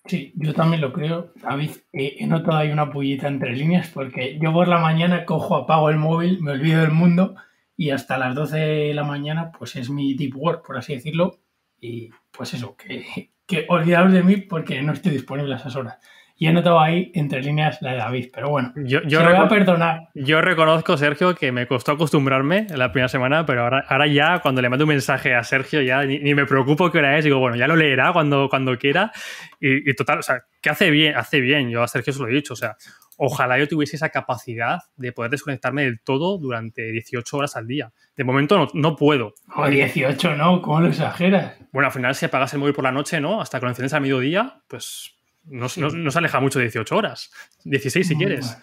[SPEAKER 3] Sí, yo también lo creo. David, no eh, notado hay una pullita entre líneas porque yo por la mañana cojo, apago el móvil, me olvido del mundo y hasta las 12 de la mañana pues es mi deep work, por así decirlo. Y pues eso, que, que olvidaros de mí porque no estoy disponible a esas horas y he notado ahí entre líneas la de David, pero bueno, yo, yo se lo voy a perdonar.
[SPEAKER 2] Yo reconozco, Sergio, que me costó acostumbrarme en la primera semana, pero ahora, ahora ya cuando le mando un mensaje a Sergio ya ni, me preocupo qué hora es, digo, bueno, ya lo leerá cuando, cuando quiera y, total, o sea, que hace bien, hace bien, yo a Sergio se lo he dicho, o sea, ojalá yo tuviese esa capacidad de poder desconectarme del todo durante 18 horas al día. De momento no, puedo. O 18, ¿no? ¿Cómo lo exageras? Bueno, al final si apagas el móvil por la noche, ¿no? Hasta que lo enciendes a mediodía, pues no, se aleja mucho de 18 horas. 16 si quieres.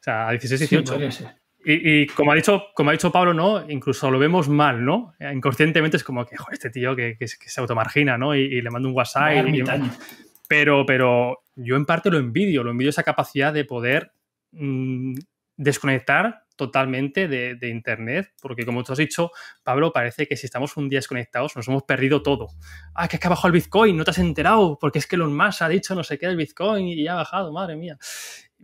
[SPEAKER 2] O sea, 16, 18. y, como, ha dicho, como ha dicho Pablo, ¿no? Incluso lo vemos mal, ¿no? Inconscientemente es como que, este tío que, se automargina, ¿no? Y, le manda un WhatsApp. pero, pero yo en parte lo envidio, lo envidio esa capacidad de poder mm, desconectar totalmente de, Internet, porque como tú has dicho, Pablo, parece que si estamos un día desconectados nos hemos perdido todo. Ah, que es que ha bajado el Bitcoin, no te has enterado, porque es que Elon Musk ha dicho no sé qué del Bitcoin y ha bajado, madre mía.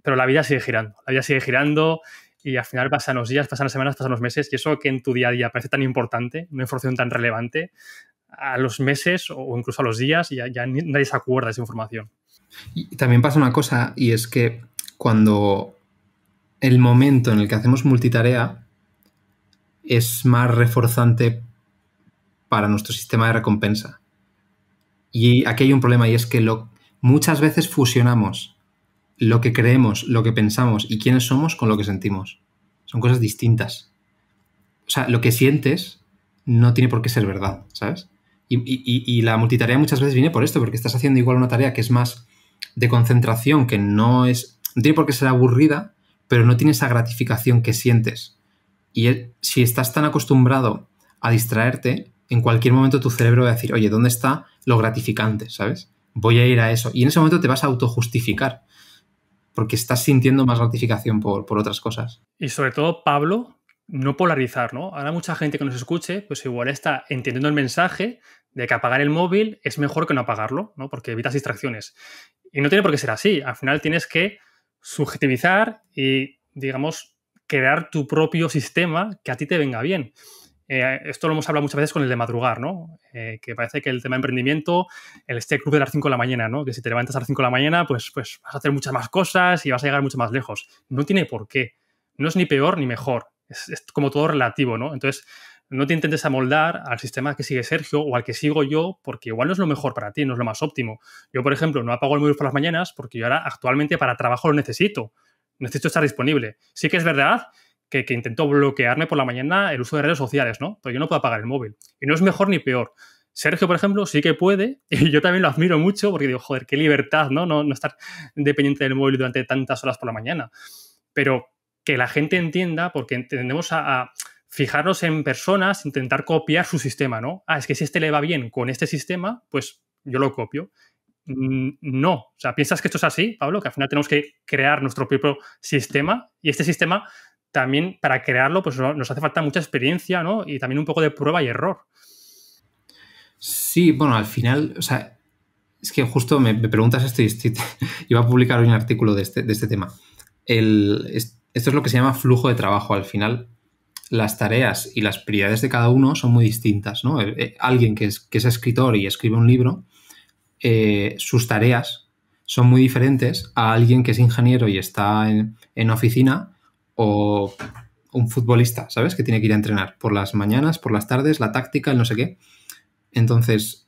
[SPEAKER 2] Pero la vida sigue girando, la vida sigue girando y al final pasan los días, pasan las semanas, pasan los meses y eso que en tu día a día parece tan importante, una información tan relevante, a los meses o incluso a los días ya, ya nadie se acuerda de esa información.
[SPEAKER 1] Y también pasa una cosa y es que cuando el momento en el que hacemos multitarea es más reforzante para nuestro sistema de recompensa. Y aquí hay un problema y es que lo, muchas veces fusionamos lo que creemos, lo que pensamos y quiénes somos con lo que sentimos. Son cosas distintas. O sea, lo que sientes no tiene por qué ser verdad, ¿sabes? Y, y la multitarea muchas veces viene por esto, porque estás haciendo igual una tarea que es más de concentración, que no es... No tiene por qué ser aburrida, pero no tiene esa gratificación que sientes. Y si estás tan acostumbrado a distraerte, en cualquier momento tu cerebro va a decir, oye, ¿dónde está lo gratificante? ¿Sabes? Voy a ir a eso. Y en ese momento te vas a autojustificar, porque estás sintiendo más gratificación por, otras cosas.
[SPEAKER 2] Y sobre todo, Pablo, no polarizar, ¿no? Ahora mucha gente que nos escuche, pues igual está entendiendo el mensaje de que apagar el móvil es mejor que no apagarlo, ¿no? Porque evitas distracciones. Y no tiene por qué ser así. Al final tienes que subjetivizar y, digamos, crear tu propio sistema que a ti te venga bien. Eh, esto lo hemos hablado muchas veces con el de madrugar, ¿no? Eh, que parece que el tema de emprendimiento, el este club de las 5 de la mañana, ¿no? Que si te levantas a las 5 de la mañana, pues, pues vas a hacer muchas más cosas y vas a llegar mucho más lejos. No tiene por qué. No es ni peor ni mejor. Es, es como todo relativo, ¿no? Entonces, no te intentes amoldar al sistema que sigue Sergio o al que sigo yo, porque igual no es lo mejor para ti, no es lo más óptimo. Yo, por ejemplo, no apago el móvil por las mañanas porque yo ahora actualmente para trabajo lo necesito. Necesito estar disponible. Sí que es verdad que, que intento bloquearme por la mañana el uso de redes sociales, ¿no? Pero yo no puedo apagar el móvil. Y no es mejor ni peor. Sergio, por ejemplo, sí que puede, y yo también lo admiro mucho porque digo, joder, qué libertad, ¿no? No, no estar dependiente del móvil durante tantas horas por la mañana. Pero que la gente entienda, porque entendemos a fijarnos en personas, intentar copiar su sistema, ¿no? Ah, es que si este le va bien con este sistema, pues yo lo copio. Mm, no, o sea, ¿piensas que esto es así, Pablo? Que al final tenemos que crear nuestro propio sistema y este sistema también para crearlo pues nos hace falta mucha experiencia, ¿no? Y también un poco de prueba y error.
[SPEAKER 1] Sí, bueno, al final, o sea, es que justo me, preguntas esto y iba a publicar hoy un artículo de este, este tema. esto es lo que se llama flujo de trabajo al final las tareas y las prioridades de cada uno son muy distintas. ¿no? Eh, eh, alguien que es, escritor y escribe un libro, eh, sus tareas son muy diferentes a alguien que es ingeniero y está en, en, oficina o un futbolista, ¿sabes? Que tiene que ir a entrenar por las mañanas, por las tardes, la táctica, el no sé qué. Entonces,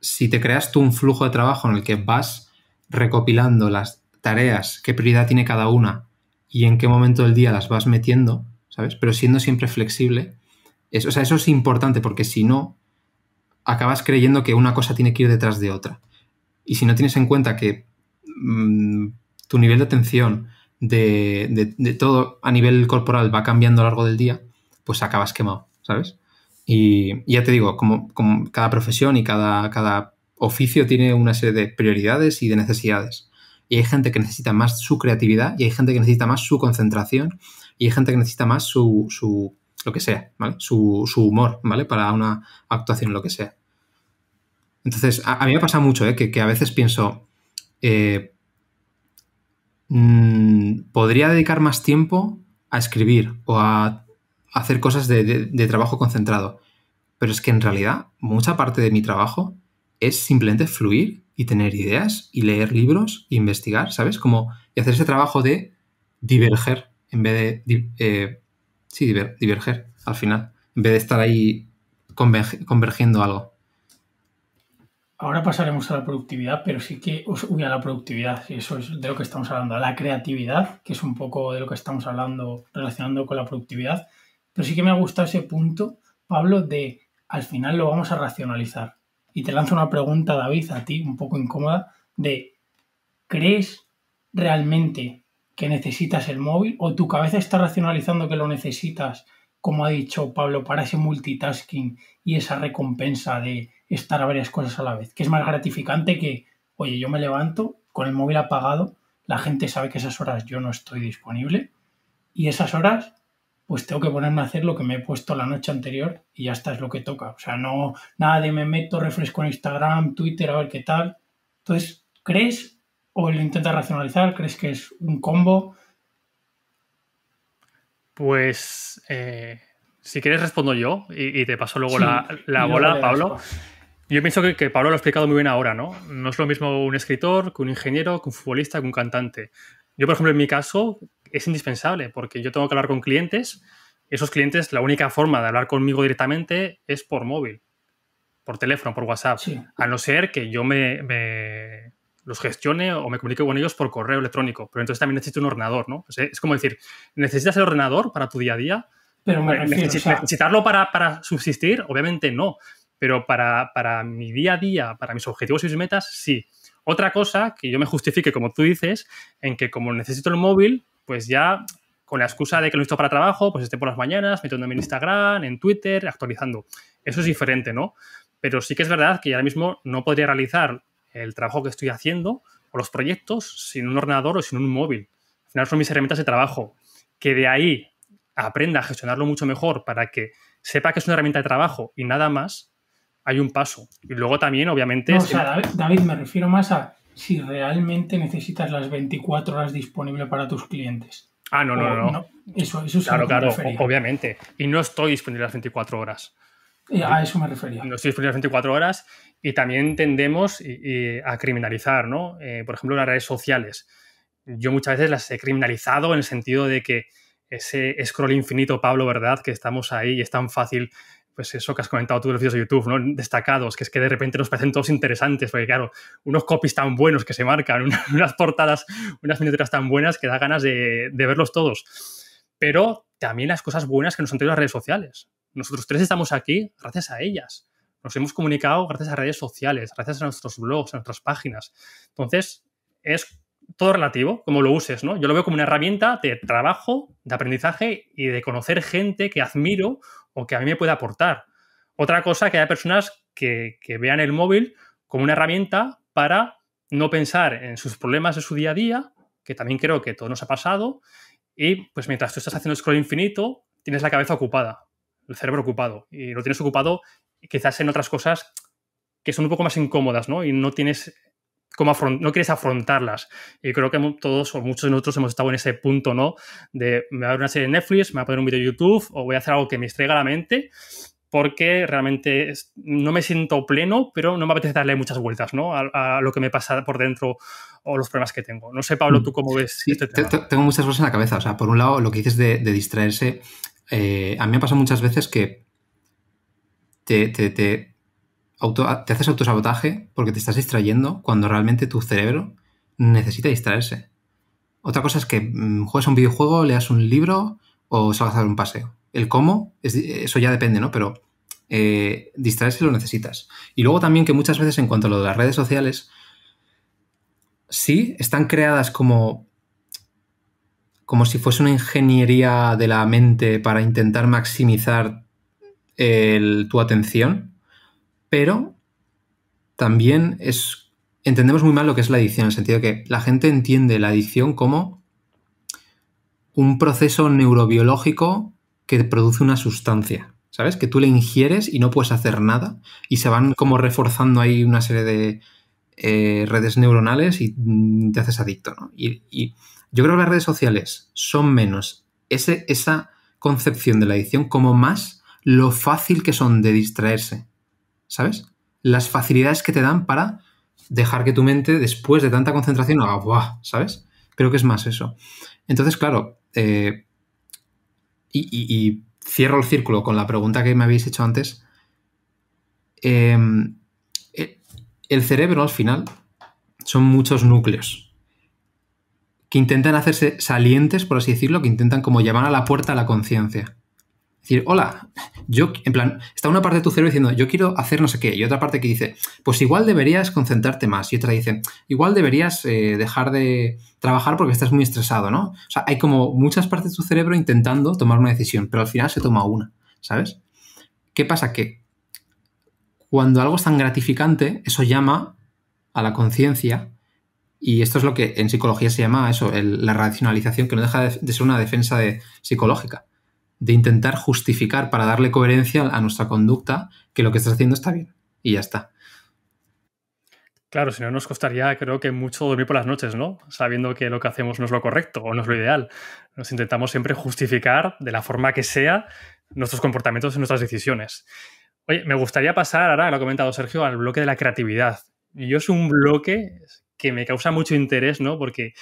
[SPEAKER 1] si te creas tú un flujo de trabajo en el que vas recopilando las tareas, qué prioridad tiene cada una y en qué momento del día las vas metiendo, pero siendo siempre flexible, sea, eso es importante porque si no, acabas creyendo que una cosa tiene que ir detrás de otra. Y si no tienes en cuenta que mm, tu nivel de atención, de, todo a nivel corporal va cambiando a lo largo del día, pues acabas quemado, ¿sabes? Y, ya te digo, cada profesión y cada, cada, oficio tiene una serie de prioridades y de necesidades. Y hay gente que necesita más su creatividad y hay gente que necesita más su concentración y hay gente que necesita más su, su lo que sea, Su, humor, ¿vale? Para una actuación, lo que sea. Entonces, a, mí me pasa mucho, ¿eh? que, a veces pienso, eh, mm, podría dedicar más tiempo a escribir o a hacer cosas de, trabajo concentrado. Pero es que en realidad mucha parte de mi trabajo es simplemente fluir y tener ideas y leer libros e investigar, ¿sabes? Como y hacer ese trabajo de diverger en vez de eh, sí, diverger al final, en vez de estar ahí convergiendo algo.
[SPEAKER 3] Ahora pasaremos a la productividad, pero sí que os a la productividad, eso es de lo que estamos hablando, a la creatividad, que es un poco de lo que estamos hablando relacionando con la productividad, pero sí que me ha gustado ese punto, Pablo, de al final lo vamos a racionalizar. Y te lanzo una pregunta, David, a ti, un poco incómoda, de ¿crees realmente que necesitas el móvil o tu cabeza está racionalizando que lo necesitas, como ha dicho Pablo, para ese multitasking y esa recompensa de estar a varias cosas a la vez, que es más gratificante que, oye, yo me levanto con el móvil apagado, la gente sabe que esas horas yo no estoy disponible y esas horas pues tengo que ponerme a hacer lo que me he puesto la noche anterior y ya está, es lo que toca. O sea, no, nada de me meto, refresco en Instagram, Twitter, a ver qué tal. Entonces, ¿crees o lo intentas racionalizar? ¿Crees que es un combo?
[SPEAKER 2] Pues eh, si quieres respondo yo y, te paso luego la, bola, Pablo. Yo pienso que, Pablo lo ha explicado muy bien ahora, ¿no? No es lo mismo un escritor que un ingeniero, que un futbolista, que un cantante. Yo, por ejemplo, en mi caso es indispensable porque yo tengo que hablar con clientes. Esos clientes, la única forma de hablar conmigo directamente es por móvil, por teléfono, por WhatsApp. A no ser que yo me los gestione o me comunique con ellos por correo electrónico, pero entonces también necesito un ordenador, ¿no? es como decir, necesitas el ordenador para tu día a día,
[SPEAKER 3] pero necesitarlo
[SPEAKER 2] para, para, subsistir, obviamente no, pero para, para mi día a día, para mis objetivos y mis metas, sí. Otra cosa que yo me justifique, como tú dices, en que como necesito el móvil, pues ya con la excusa de que lo necesito para trabajo, pues esté por las mañanas metiéndome en Instagram, en Twitter, actualizando. Eso es diferente, ¿no? Pero sí que es verdad que ahora mismo no podría realizar el trabajo que estoy haciendo o los proyectos sin un ordenador o sin un móvil. Al final son mis herramientas de trabajo. Que de ahí aprenda a gestionarlo mucho mejor para que sepa que es una herramienta de trabajo y nada más, hay un paso. Y luego también, obviamente...
[SPEAKER 3] David, me refiero más a si realmente necesitas las 24 horas disponibles para tus clientes. Ah, no, no, no, no. Eso, eso claro, claro,
[SPEAKER 2] obviamente. Y no estoy disponible las 24 horas. Y a eso me refería. No estoy 24 horas y también tendemos a criminalizar, ¿no? Eh, por ejemplo, las redes sociales. Yo muchas veces las he criminalizado en el sentido de que ese scroll infinito, Pablo, ¿verdad? Que estamos ahí y es tan fácil, pues eso que has comentado tú de los vídeos de YouTube, ¿no? Destacados, que es que de repente nos parecen todos interesantes, porque claro, unos copies tan buenos que se marcan, unas portadas, unas miniaturas tan buenas que da ganas de, de verlos todos. Pero también las cosas buenas que nos han traído las redes sociales nosotros tres estamos aquí gracias a ellas. Nos hemos comunicado gracias a redes sociales, gracias a nuestros blogs, a nuestras páginas. Entonces, es todo relativo, como lo uses, ¿no? Yo lo veo como una herramienta de trabajo, de aprendizaje y de conocer gente que admiro o que a mí me puede aportar. Otra cosa que haya personas que, que vean el móvil como una herramienta para no pensar en sus problemas de su día a día, que también creo que todo nos ha pasado, y pues mientras tú estás haciendo scroll infinito, tienes la cabeza ocupada el cerebro ocupado. Y lo tienes ocupado quizás en otras cosas que son un poco más incómodas, ¿no? Y no tienes cómo no quieres afrontarlas. Y creo que todos o muchos de nosotros hemos estado en ese punto, ¿no? De me va a ver una serie de Netflix, me va a poner un vídeo de YouTube o voy a hacer algo que me distraiga la mente porque realmente no me siento pleno, pero no me apetece darle muchas vueltas ¿no? a, lo que me pasa por dentro o los problemas que tengo. No
[SPEAKER 1] sé, Pablo, ¿tú cómo mm. ves este Tengo muchas cosas en la cabeza. O sea, por un lado, lo que dices de, de distraerse, eh, a mí me ha pasado muchas veces que te, te, haces autosabotaje porque te estás distrayendo cuando realmente tu cerebro necesita distraerse. Otra cosa es que mm, juegas un videojuego, leas un libro o salgas a dar un paseo. El cómo, eso ya depende, ¿no? Pero eh, distraerse lo necesitas. Y luego también que muchas veces en cuanto a lo de las redes sociales, sí, están creadas como como si fuese una ingeniería de la mente para intentar maximizar tu atención, pero también es, entendemos muy mal lo que es la adicción, en el sentido que la gente entiende la adicción como un proceso neurobiológico que produce una sustancia, ¿sabes? Que tú le ingieres y no puedes hacer nada y se van como reforzando ahí una serie de eh, redes neuronales y te haces adicto, ¿no? y yo creo que las redes sociales son menos ese, esa concepción de la adicción como más lo fácil que son de distraerse. ¿Sabes? Las facilidades que te dan para dejar que tu mente, después de tanta concentración, haga ¡buah! ¿Sabes? Creo que es más eso. Entonces, claro, eh, y, cierro el círculo con la pregunta que me habéis hecho antes. Em, el cerebro, al final, son muchos núcleos intentan hacerse salientes, por así decirlo, que intentan como llamar a la puerta a la conciencia. Es decir, hola, yo, en plan, está una parte de tu cerebro diciendo, yo quiero hacer no sé qué, y otra parte que dice, pues igual deberías concentrarte más, y otra dice, igual deberías eh, dejar de trabajar porque estás muy estresado, ¿no? O sea, hay como muchas partes de tu cerebro intentando tomar una decisión, pero al final se toma una, ¿sabes? ¿Qué pasa? Que cuando algo es tan gratificante, eso llama a la conciencia y esto es lo que en psicología se llama eso, la racionalización, que no deja de, ser una defensa psicológica, de intentar justificar para darle coherencia a nuestra conducta que lo que estás haciendo está bien. Y ya está.
[SPEAKER 2] Claro, si no nos costaría, creo que mucho dormir por las noches, ¿no? Sabiendo que lo que hacemos no es lo correcto o no es lo ideal. Nos intentamos siempre justificar de la forma que sea nuestros comportamientos y nuestras decisiones. Oye, me gustaría pasar ahora, lo ha comentado Sergio, al bloque de la creatividad. Y yo soy un bloque que me causa mucho interés, ¿no? Porque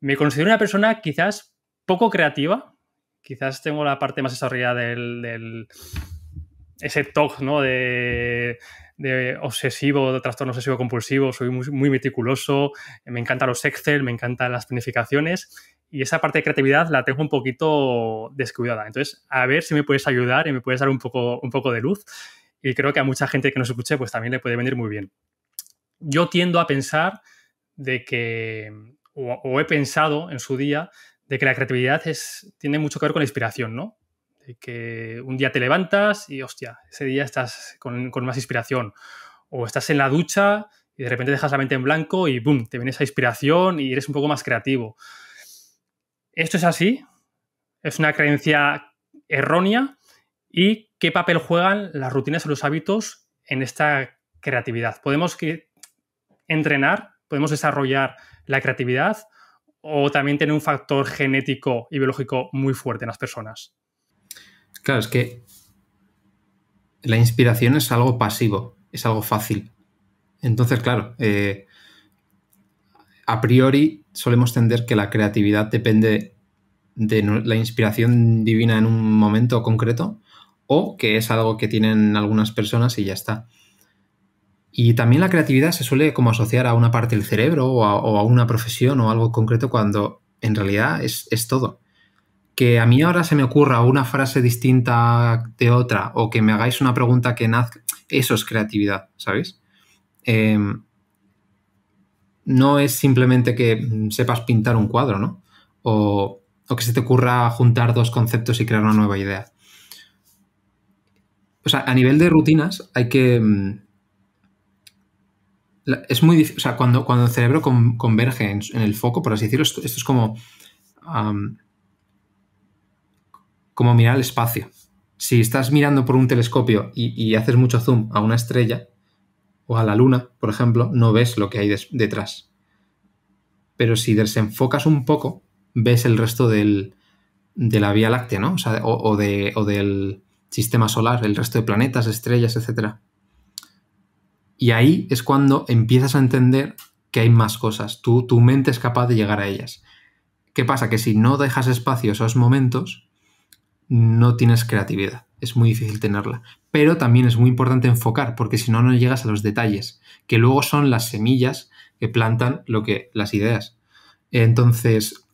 [SPEAKER 2] me considero una persona quizás poco creativa, quizás tengo la parte más desarrollada del, ese TOC, ¿no? De, obsesivo, de trastorno obsesivo compulsivo, soy muy, meticuloso, me encantan los Excel, me encantan las planificaciones y esa parte de creatividad la tengo un poquito descuidada. Entonces, a ver si me puedes ayudar y me puedes dar un poco, un poco de luz y creo que a mucha gente que nos escuche pues también le puede venir muy bien. Yo tiendo a pensar de que, o, he pensado en su día, de que la creatividad es, tiene mucho que ver con la inspiración, ¿no? De que un día te levantas y, hostia, ese día estás con, con más inspiración. O estás en la ducha y de repente dejas la mente en blanco y, boom, te viene esa inspiración y eres un poco más creativo. ¿Esto es así? ¿Es una creencia errónea? ¿Y qué papel juegan las rutinas o los hábitos en esta creatividad? ¿Podemos que entrenar podemos desarrollar la creatividad o también tiene un factor genético y biológico muy fuerte en las personas?
[SPEAKER 1] Claro, es que la inspiración es algo pasivo, es algo fácil. Entonces, claro, eh, a priori solemos tender que la creatividad depende de la inspiración divina en un momento concreto o que es algo que tienen algunas personas y ya está. Y también la creatividad se suele como asociar a una parte del cerebro o a, una profesión o algo concreto cuando en realidad es, todo. Que a mí ahora se me ocurra una frase distinta de otra o que me hagáis una pregunta que nazca, eso es creatividad, ¿sabéis? Em, no es simplemente que sepas pintar un cuadro, ¿no? O, o que se te ocurra juntar dos conceptos y crear una nueva idea. O sea, a nivel de rutinas hay que mm, es muy difícil, o sea, cuando, cuando el cerebro converge en, el foco, por así decirlo, esto, es como, como mirar el espacio. Si estás mirando por un telescopio y, haces mucho zoom a una estrella o a la luna, por ejemplo, no ves lo que hay detrás. Pero si desenfocas un poco, ves el resto de la Vía Láctea, ¿no? O, o del sistema solar, el resto de planetas, estrellas, etcétera. Y ahí es cuando empiezas a entender que hay más cosas. Tú, tu mente es capaz de llegar a ellas. ¿Qué pasa? Que si no dejas espacio a esos momentos, no tienes creatividad. Es muy difícil tenerla. Pero también es muy importante enfocar, porque si no, no llegas a los detalles, que luego son las semillas que plantan lo que, las ideas. Entonces,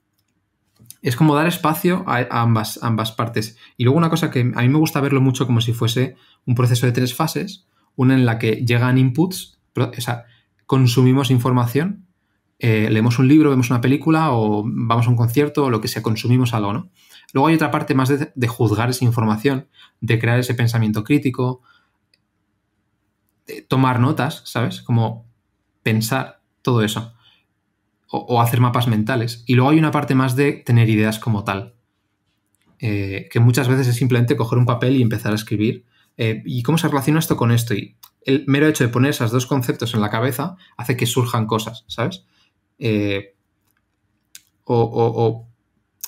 [SPEAKER 1] es como dar espacio a, ambas, ambas partes. Y luego una cosa que a mí me gusta verlo mucho como si fuese un proceso de tres fases, una en la que llegan inputs, o sea, consumimos información, eh, leemos un libro, vemos una película o vamos a un concierto o lo que sea, consumimos algo, ¿no? Luego hay otra parte más de, juzgar esa información, de crear ese pensamiento crítico, de tomar notas, ¿sabes? Como pensar todo eso. O, hacer mapas mentales. Y luego hay una parte más de tener ideas como tal. Eh, que muchas veces es simplemente coger un papel y empezar a escribir eh, ¿Y cómo se relaciona esto con esto? Y el mero hecho de poner esos dos conceptos en la cabeza hace que surjan cosas, ¿sabes? Eh, o,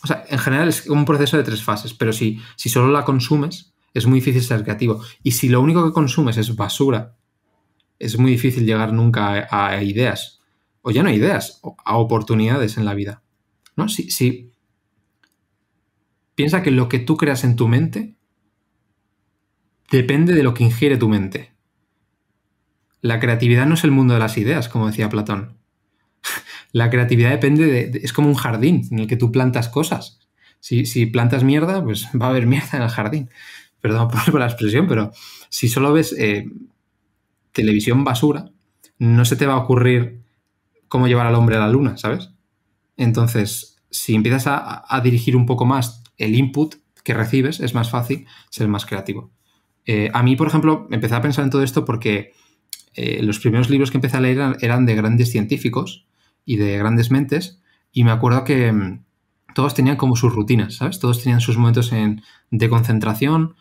[SPEAKER 1] o, sea, en general es un proceso de tres fases, pero si, si solo la consumes, es muy difícil ser creativo. Y si lo único que consumes es basura, es muy difícil llegar nunca a, ideas, o ya no hay ideas, a oportunidades en la vida. ¿no? si piensa que lo que tú creas en tu mente Depende de lo que ingiere tu mente. La creatividad no es el mundo de las ideas, como decía Platón. La creatividad depende de, Es como un jardín en el que tú plantas cosas. Si, plantas mierda, pues va a haber mierda en el jardín. Perdón por, la expresión, pero si solo ves eh, televisión basura, no se te va a ocurrir cómo llevar al hombre a la luna, ¿sabes? Entonces, si empiezas a, a dirigir un poco más el input que recibes, es más fácil ser más creativo. Eh, a mí, por ejemplo, empecé a pensar en todo esto porque eh, los primeros libros que empecé a leer eran, de grandes científicos y de grandes mentes, y me acuerdo que mm, todos tenían como sus rutinas, ¿sabes? Todos tenían sus momentos de concentración.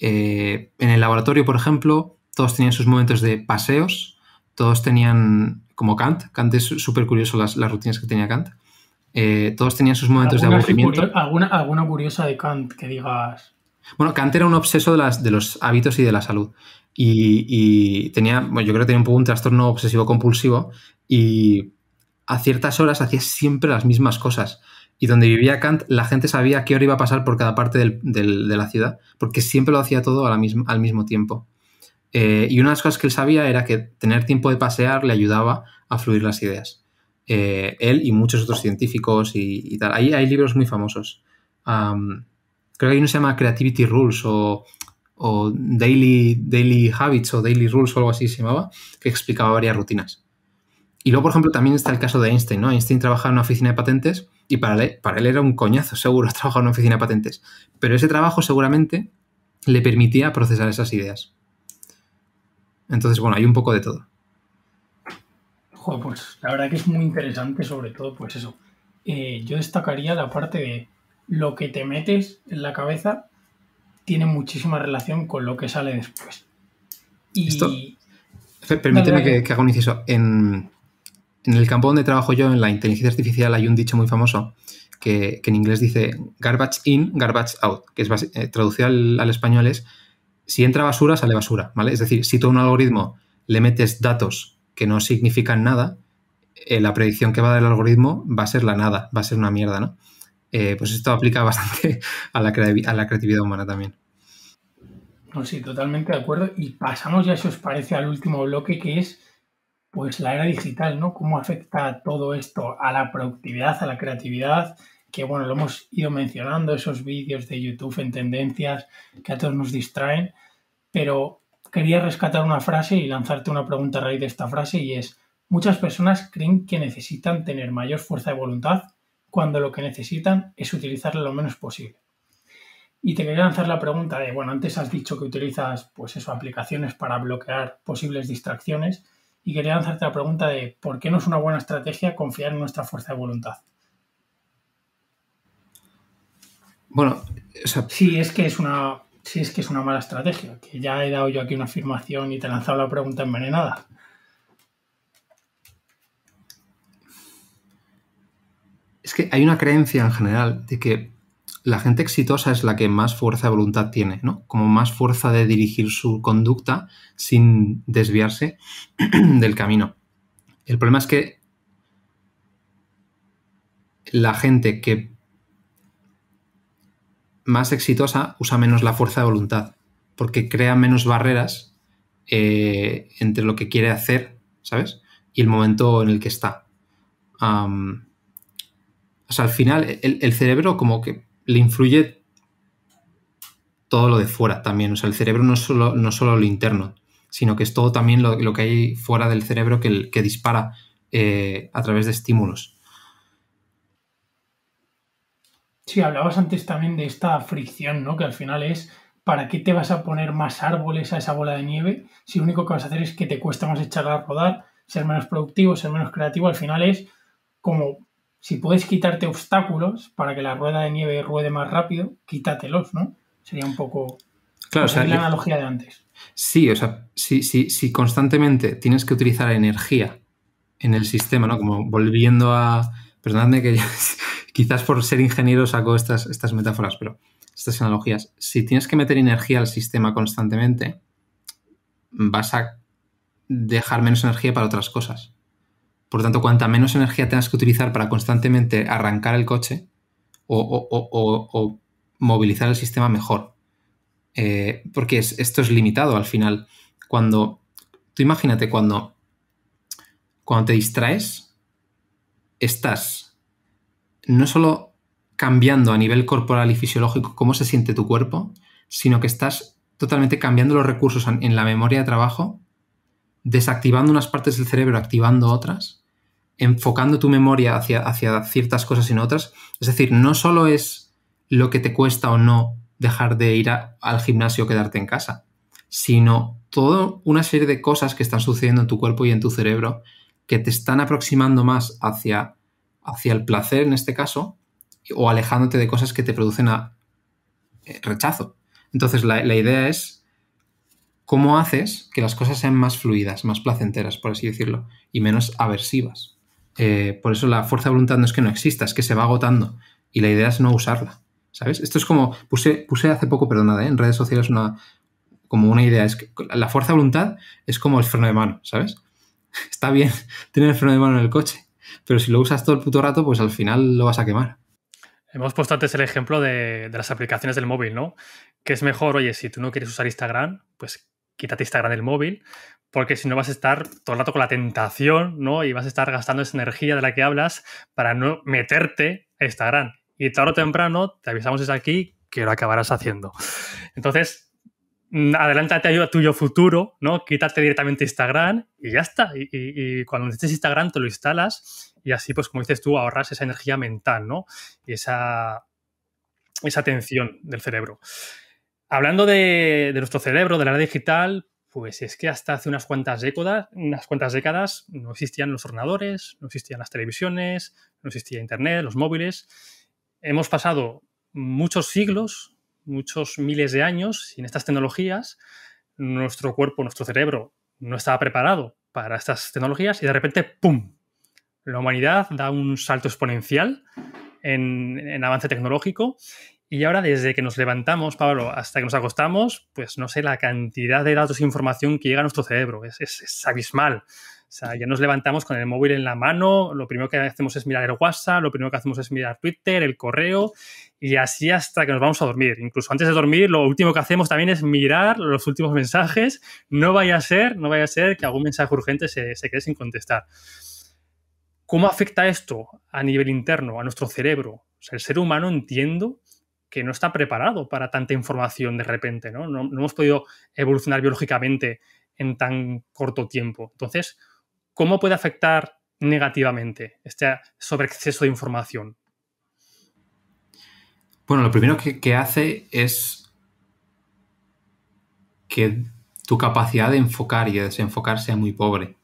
[SPEAKER 1] Eh, en el laboratorio, por ejemplo, todos tenían sus momentos de paseos, todos tenían, como Kant, Kant es súper curioso las, rutinas que tenía Kant, todos tenían sus momentos de aburrimiento.
[SPEAKER 3] Alguna, alguna curiosa de Kant que digas,
[SPEAKER 1] bueno, Kant era un obseso de, las, de los hábitos y de la salud. Y, tenía, yo creo que tenía un poco un trastorno obsesivo compulsivo y a ciertas horas hacía siempre las mismas cosas. Y donde vivía Kant, la gente sabía qué hora iba a pasar por cada parte de la ciudad, porque siempre lo hacía todo a la al mismo tiempo. Eh, y una de las cosas que él sabía era que tener tiempo de pasear le ayudaba a fluir las ideas. Eh, él y muchos otros científicos y, tal. Ahí hay libros muy famosos creo que hay uno se llama Creativity Rules o, Daily, Daily Habits o Daily Rules o algo así se llamaba, que explicaba varias rutinas. Y luego, por ejemplo, también está el caso de Einstein, ¿no? Einstein trabajaba en una oficina de patentes y para él, para él era un coñazo, seguro, trabajar en una oficina de patentes. Pero ese trabajo seguramente le permitía procesar esas ideas. Entonces, bueno, hay un poco de todo.
[SPEAKER 3] Joder, pues la verdad que es muy interesante, sobre todo, pues eso. Eh, yo destacaría la parte de lo que te metes en la cabeza tiene muchísima relación con lo que sale después.
[SPEAKER 1] Y... Esto, permíteme que, haga un inciso. En, el campo donde trabajo yo, en la inteligencia artificial, hay un dicho muy famoso que, en inglés dice garbage in, garbage out, que es eh, traducido al, español es si entra basura, sale basura, ¿vale? Es decir, si tú a un algoritmo le metes datos que no significan nada, eh, la predicción que va a dar el algoritmo va a ser la nada, va a ser una mierda, ¿no? Eh, pues esto aplica bastante a la, creatividad humana también.
[SPEAKER 3] No, sí, totalmente de acuerdo. Y pasamos ya, si os parece, al último bloque que es pues la era digital, ¿no? ¿Cómo afecta todo esto a la productividad, a la creatividad? Que bueno, lo hemos ido mencionando, esos vídeos de YouTube en tendencias que a todos nos distraen, pero quería rescatar una frase y lanzarte una pregunta a raíz de esta frase y es, muchas personas creen que necesitan tener mayor fuerza de voluntad cuando lo que necesitan es utilizarla lo menos posible. Y te quería lanzar la pregunta de, bueno, antes has dicho que utilizas, pues eso, aplicaciones para bloquear posibles distracciones. Y quería lanzarte la pregunta de, ¿por qué no es una buena estrategia confiar en nuestra fuerza de voluntad?
[SPEAKER 1] Bueno, si es
[SPEAKER 3] que es una, es que es una mala estrategia, que ya he dado yo aquí una afirmación y te he lanzado la pregunta envenenada.
[SPEAKER 1] Es que hay una creencia en general de que la gente exitosa es la que más fuerza de voluntad tiene, ¿no? Como más fuerza de dirigir su conducta sin desviarse del camino. El problema es que la gente que más exitosa usa menos la fuerza de voluntad, porque crea menos barreras eh, entre lo que quiere hacer, ¿sabes? Y el momento en el que está. O sea, al final el, cerebro como que le influye todo lo de fuera también. O sea, el cerebro no solo, no solo lo interno, sino que es todo también lo, que hay fuera del cerebro que, que dispara eh, a través de estímulos.
[SPEAKER 3] Sí, hablabas antes también de esta fricción, ¿no? Que al final es, ¿para qué te vas a poner más árboles a esa bola de nieve si lo único que vas a hacer es que te cuesta más echarla a rodar, ser menos productivo, ser menos creativo? Al final es como si puedes quitarte obstáculos para que la rueda de nieve ruede más rápido, quítatelos, ¿no? Sería un poco
[SPEAKER 1] claro, la analogía de antes. Sí, o sea, si, constantemente tienes que utilizar energía en el sistema, ¿no? Como volviendo a. Perdonadme que quizás por ser ingeniero saco estas, estas metáforas, pero estas analogías. Si tienes que meter energía al sistema constantemente, vas a dejar menos energía para otras cosas. Por lo tanto, cuanta menos energía tengas que utilizar para constantemente arrancar el coche o, movilizar el sistema, mejor. Eh, porque esto es limitado al final. Cuando, tú imagínate, cuando, cuando te distraes, estás no solo cambiando a nivel corporal y fisiológico cómo se siente tu cuerpo, sino que estás totalmente cambiando los recursos en la memoria de trabajo desactivando unas partes del cerebro, activando otras, enfocando tu memoria hacia, hacia ciertas cosas y no otras. Es decir, no solo es lo que te cuesta o no dejar de ir al gimnasio o quedarte en casa, sino toda una serie de cosas que están sucediendo en tu cuerpo y en tu cerebro que te están aproximando más hacia, hacia el placer en este caso o alejándote de cosas que te producen a, eh, rechazo. Entonces la idea es ¿Cómo haces que las cosas sean más fluidas, más placenteras, por así decirlo, y menos aversivas? Eh, por eso la fuerza de voluntad no es que no exista, es que se va agotando y la idea es no usarla, ¿sabes? Esto es como, puse, puse hace poco, perdón, ¿eh? en redes sociales una, como una idea, es que la fuerza de voluntad es como el freno de mano, ¿sabes? Está bien tener el freno de mano en el coche, pero si lo usas todo el puto rato, pues al final lo vas a quemar.
[SPEAKER 2] Hemos puesto antes el ejemplo de, de las aplicaciones del móvil, ¿no? Que es mejor, oye, si tú no quieres usar Instagram, pues quítate Instagram del móvil, porque si no vas a estar todo el rato con la tentación, ¿no? Y vas a estar gastando esa energía de la que hablas para no meterte a Instagram. Y tarde o temprano, te avisamos desde aquí que lo acabarás haciendo. Entonces, mm, adelántate a tuyo futuro, ¿no? Quítate directamente Instagram y ya está. Y, cuando necesites Instagram, te lo instalas y así, pues como dices tú, ahorras esa energía mental, ¿no? Y esa, esa tensión del cerebro. Hablando de, nuestro cerebro, de la era digital, pues es que hasta hace unas cuantas décadas, unas cuantas décadas no existían los ordenadores, no existían las televisiones, no existía internet, los móviles. Hemos pasado muchos siglos, muchos miles de años sin estas tecnologías. Nuestro cuerpo, nuestro cerebro no estaba preparado para estas tecnologías y de repente, ¡pum! La humanidad da un salto exponencial en avance tecnológico y ahora desde que nos levantamos, Pablo, hasta que nos acostamos, pues no sé la cantidad de datos e información que llega a nuestro cerebro, es, es, abismal. O sea, ya nos levantamos con el móvil en la mano, lo primero que hacemos es mirar el WhatsApp, lo primero que hacemos es mirar Twitter, el correo, y así hasta que nos vamos a dormir. Incluso antes de dormir, lo último que hacemos también es mirar los últimos mensajes. No vaya a ser, no vaya a ser que algún mensaje urgente se, se quede sin contestar. ¿Cómo afecta esto a nivel interno, a nuestro cerebro? O sea, el ser humano entiendo que no está preparado para tanta información de repente, ¿no? No, hemos podido evolucionar biológicamente en tan corto tiempo. Entonces, ¿cómo puede afectar negativamente este sobreexceso de información?
[SPEAKER 1] Bueno, lo primero que, hace es que tu capacidad de enfocar y de desenfocar sea muy pobre.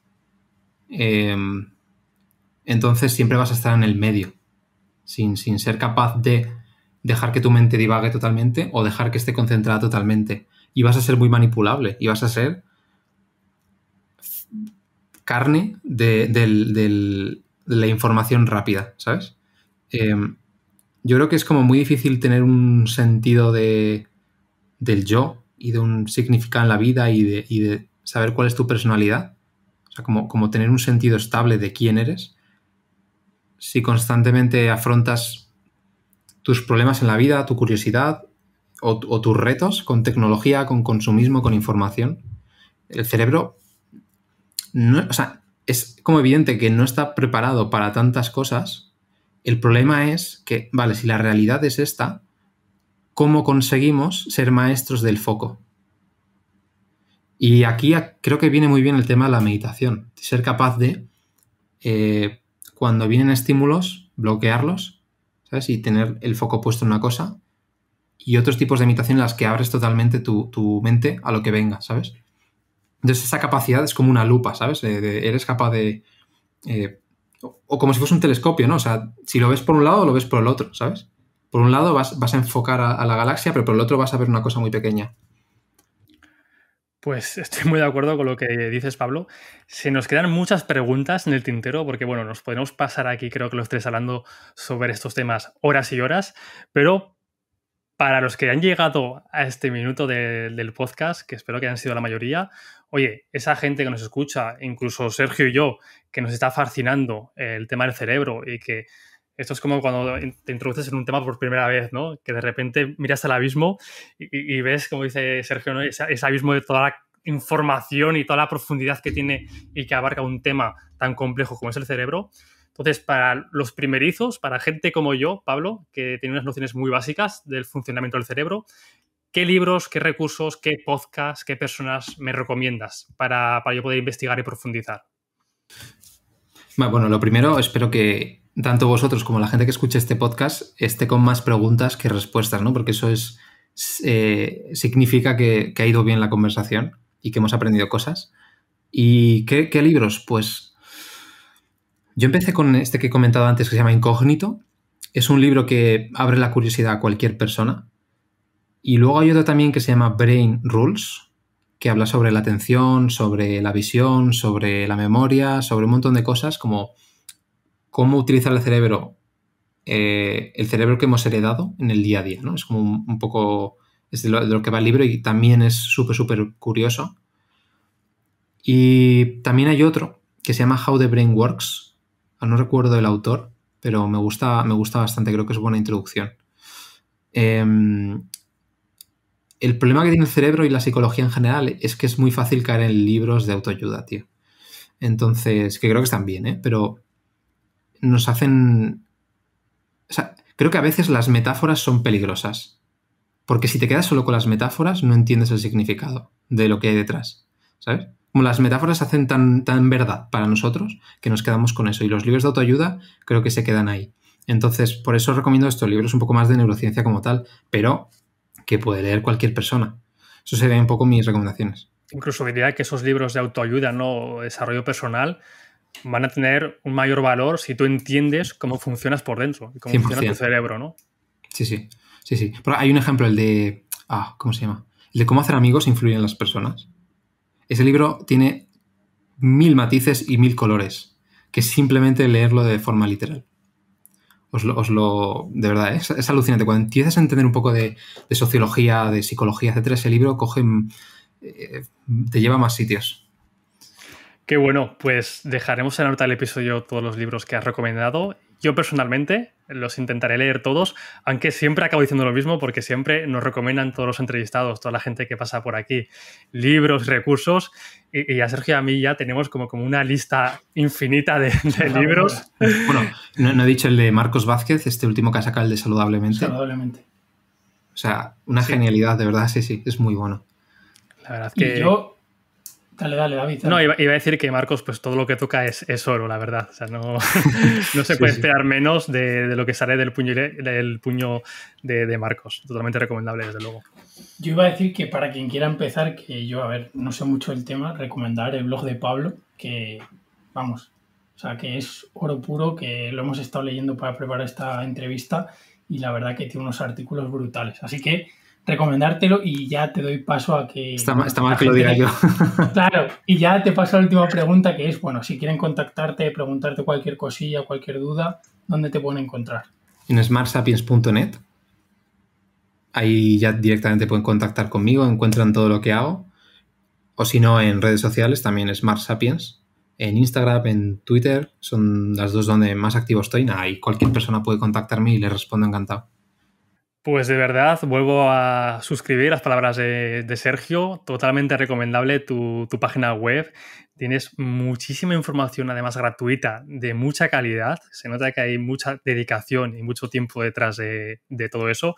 [SPEAKER 1] Em, entonces siempre vas a estar en el medio, sin, sin ser capaz de dejar que tu mente divague totalmente o dejar que esté concentrada totalmente. Y vas a ser muy manipulable y vas a ser carne de, la información rápida, ¿sabes? Em, yo creo que es como muy difícil tener un sentido de, del yo y de un significado en la vida y de, saber cuál es tu personalidad. O sea, como, como tener un sentido estable de quién eres. Si constantemente afrontas tus problemas en la vida, tu curiosidad o, tus retos con tecnología, con consumismo, con información. El cerebro, o sea, es como evidente que no está preparado para tantas cosas. El problema es que, vale, si la realidad es esta, ¿cómo conseguimos ser maestros del foco? Y aquí creo que viene muy bien el tema de la meditación, ser capaz de, eh, cuando vienen estímulos, bloquearlos y tener el foco puesto en una cosa y otros tipos de imitación en las que abres totalmente tu, mente a lo que venga, ¿sabes? Entonces esa capacidad es como una lupa, ¿sabes? eres capaz de... Eh, o, como si fuese un telescopio, ¿no? O sea, si lo ves por un lado, lo ves por el otro, ¿sabes? Por un lado vas, a enfocar a, la galaxia, pero por el otro vas a ver una cosa muy pequeña.
[SPEAKER 2] Pues estoy muy de acuerdo con lo que dices, Pablo. Se nos quedan muchas preguntas en el tintero, porque bueno, nos podemos pasar aquí, creo que los tres hablando sobre estos temas horas y horas, pero para los que han llegado a este minuto del podcast, que espero que hayan sido la mayoría, oye, esa gente que nos escucha, incluso Sergio y yo, que nos está fascinando el tema del cerebro y que esto es como cuando te introduces en un tema por primera vez, ¿no? Que de repente miras al abismo y, ves, como dice Sergio, ese, abismo de toda la información y toda la profundidad que tiene y que abarca un tema tan complejo como es el cerebro. Entonces, para los primerizos, para gente como yo, Pablo, que tiene unas nociones muy básicas del funcionamiento del cerebro, ¿qué libros, qué recursos, qué podcasts, qué personas me recomiendas para, para yo poder investigar y profundizar?
[SPEAKER 1] Bueno, lo primero, espero que tanto vosotros como la gente que escuche este podcast esté con más preguntas que respuestas, ¿no? Porque eso es eh, significa que, ha ido bien la conversación y que hemos aprendido cosas. ¿Y qué, qué, libros? Pues yo empecé con este que he comentado antes que se llama Incógnito. Es un libro que abre la curiosidad a cualquier persona. Y luego hay otro también que se llama Brain Rules, que habla sobre la atención, sobre la visión, sobre la memoria, sobre un montón de cosas como cómo utilizar el cerebro, eh, el cerebro que hemos heredado en el día a día, ¿no? Es como un, poco, es de lo, que va el libro y también es súper, súper curioso. Y también hay otro que se llama How the Brain Works, ah, no recuerdo el autor, pero me gusta, me gusta bastante, creo que es buena introducción. Em, el problema que tiene el cerebro y la psicología en general es que es muy fácil caer en libros de autoayuda, tío. Entonces, que creo que están bien, ¿eh? Pero nos hacen... creo que a veces las metáforas son peligrosas, porque si te quedas solo con las metáforas no entiendes el significado de lo que hay detrás, ¿sabes? Como las metáforas hacen tan, tan verdad para nosotros que nos quedamos con eso y los libros de autoayuda creo que se quedan ahí. Entonces, por eso recomiendo estos libros un poco más de neurociencia como tal, pero que puede leer cualquier persona. Eso serían un poco mis recomendaciones.
[SPEAKER 2] Incluso diría que esos libros de autoayuda, no desarrollo personal, van a tener un mayor valor si tú entiendes cómo funcionas por dentro y cómo funciona tu cerebro, ¿no?
[SPEAKER 1] Sí, sí, sí, sí. hay un ejemplo, el de, ah, ¿cómo se llama? El de cómo hacer amigos e influir en las personas. Ese libro tiene mil matices y mil colores, que simplemente leerlo de forma literal. Os lo, de verdad, es, alucinante. Cuando empiezas a entender un poco de, sociología, de psicología, etcétera, ese libro coge, eh, te lleva a más sitios
[SPEAKER 2] Qué bueno, pues dejaremos en la nota del episodio todos los libros que has recomendado. Yo personalmente los intentaré leer todos, aunque siempre acabo diciendo lo mismo porque siempre nos recomiendan todos los entrevistados, toda la gente que pasa por aquí, libros, recursos. Y, a Sergio y a mí ya tenemos como, como una lista infinita de, ah, libros. Bueno,
[SPEAKER 1] no, he dicho el de Marcos Vázquez, este último que ha sacado, el de Saludablemente.
[SPEAKER 2] Saludablemente.
[SPEAKER 1] O sea, una genialidad, de verdad, sí, sí, es muy bueno.
[SPEAKER 2] La verdad que. yo Dale, dale, No, iba, a decir que Marcos, pues todo lo que toca es, es oro, la verdad. O sea, no, no se puede esperar menos de, lo que sale del puño, del puño de, de, Marcos. Totalmente recomendable, desde luego.
[SPEAKER 3] Yo iba a decir que para quien quiera empezar, que yo, a ver, no sé mucho el tema, recomendar el blog de Pablo, que, vamos, o sea, que es oro puro, que lo hemos estado leyendo para preparar esta entrevista y la verdad que tiene unos artículos brutales. Así que recomendártelo y ya te doy paso a que... Está, mal, que lo diga yo. claro, y ya te paso a la última pregunta que es, bueno, si quieren contactarte, preguntarte cualquier cosilla, cualquier duda, ¿dónde te pueden encontrar?
[SPEAKER 1] En smartsapiens.net. Ahí ya directamente pueden contactar conmigo, encuentran todo lo que hago. O si no, en redes sociales, también Smart Sapiens. En Instagram, en Twitter, son las dos donde más activo estoy. Nada, cualquier persona puede contactarme y le respondo encantado.
[SPEAKER 2] Pues de verdad, vuelvo a suscribir las palabras de, Sergio. Totalmente recomendable tu, página web. Tienes muchísima información, además gratuita, de mucha calidad. Se nota que hay mucha dedicación y mucho tiempo detrás de, todo eso.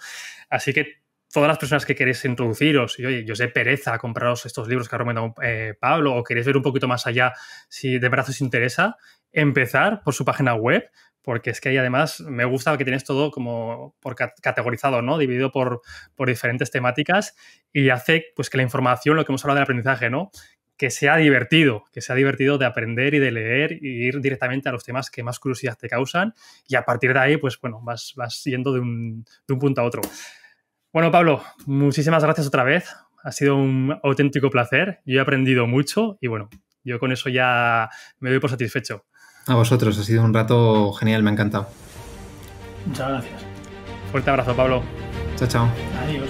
[SPEAKER 2] Así que todas las personas que queréis introduciros, y oye, yo sé pereza compraros estos libros que ha recomendado eh, Pablo, o queréis ver un poquito más allá si de brazos os interesa, empezar por su página web, porque es que ahí además me gusta que tienes todo como por categorizado, ¿no? Dividido por, diferentes temáticas y hace pues que la información, lo que hemos hablado del aprendizaje, ¿no? Que sea divertido, que sea divertido de aprender y de leer y ir directamente a los temas que más curiosidad te causan y a partir de ahí, pues bueno, vas, vas yendo de un, de un punto a otro. Bueno, Pablo, muchísimas gracias otra vez. Ha sido un auténtico placer. Yo he aprendido mucho y bueno, yo con eso ya me doy por satisfecho.
[SPEAKER 1] A vosotros, ha sido un rato genial, me ha encantado.
[SPEAKER 2] Muchas gracias. Fuerte abrazo, Pablo.
[SPEAKER 1] Chao, chao. Adiós.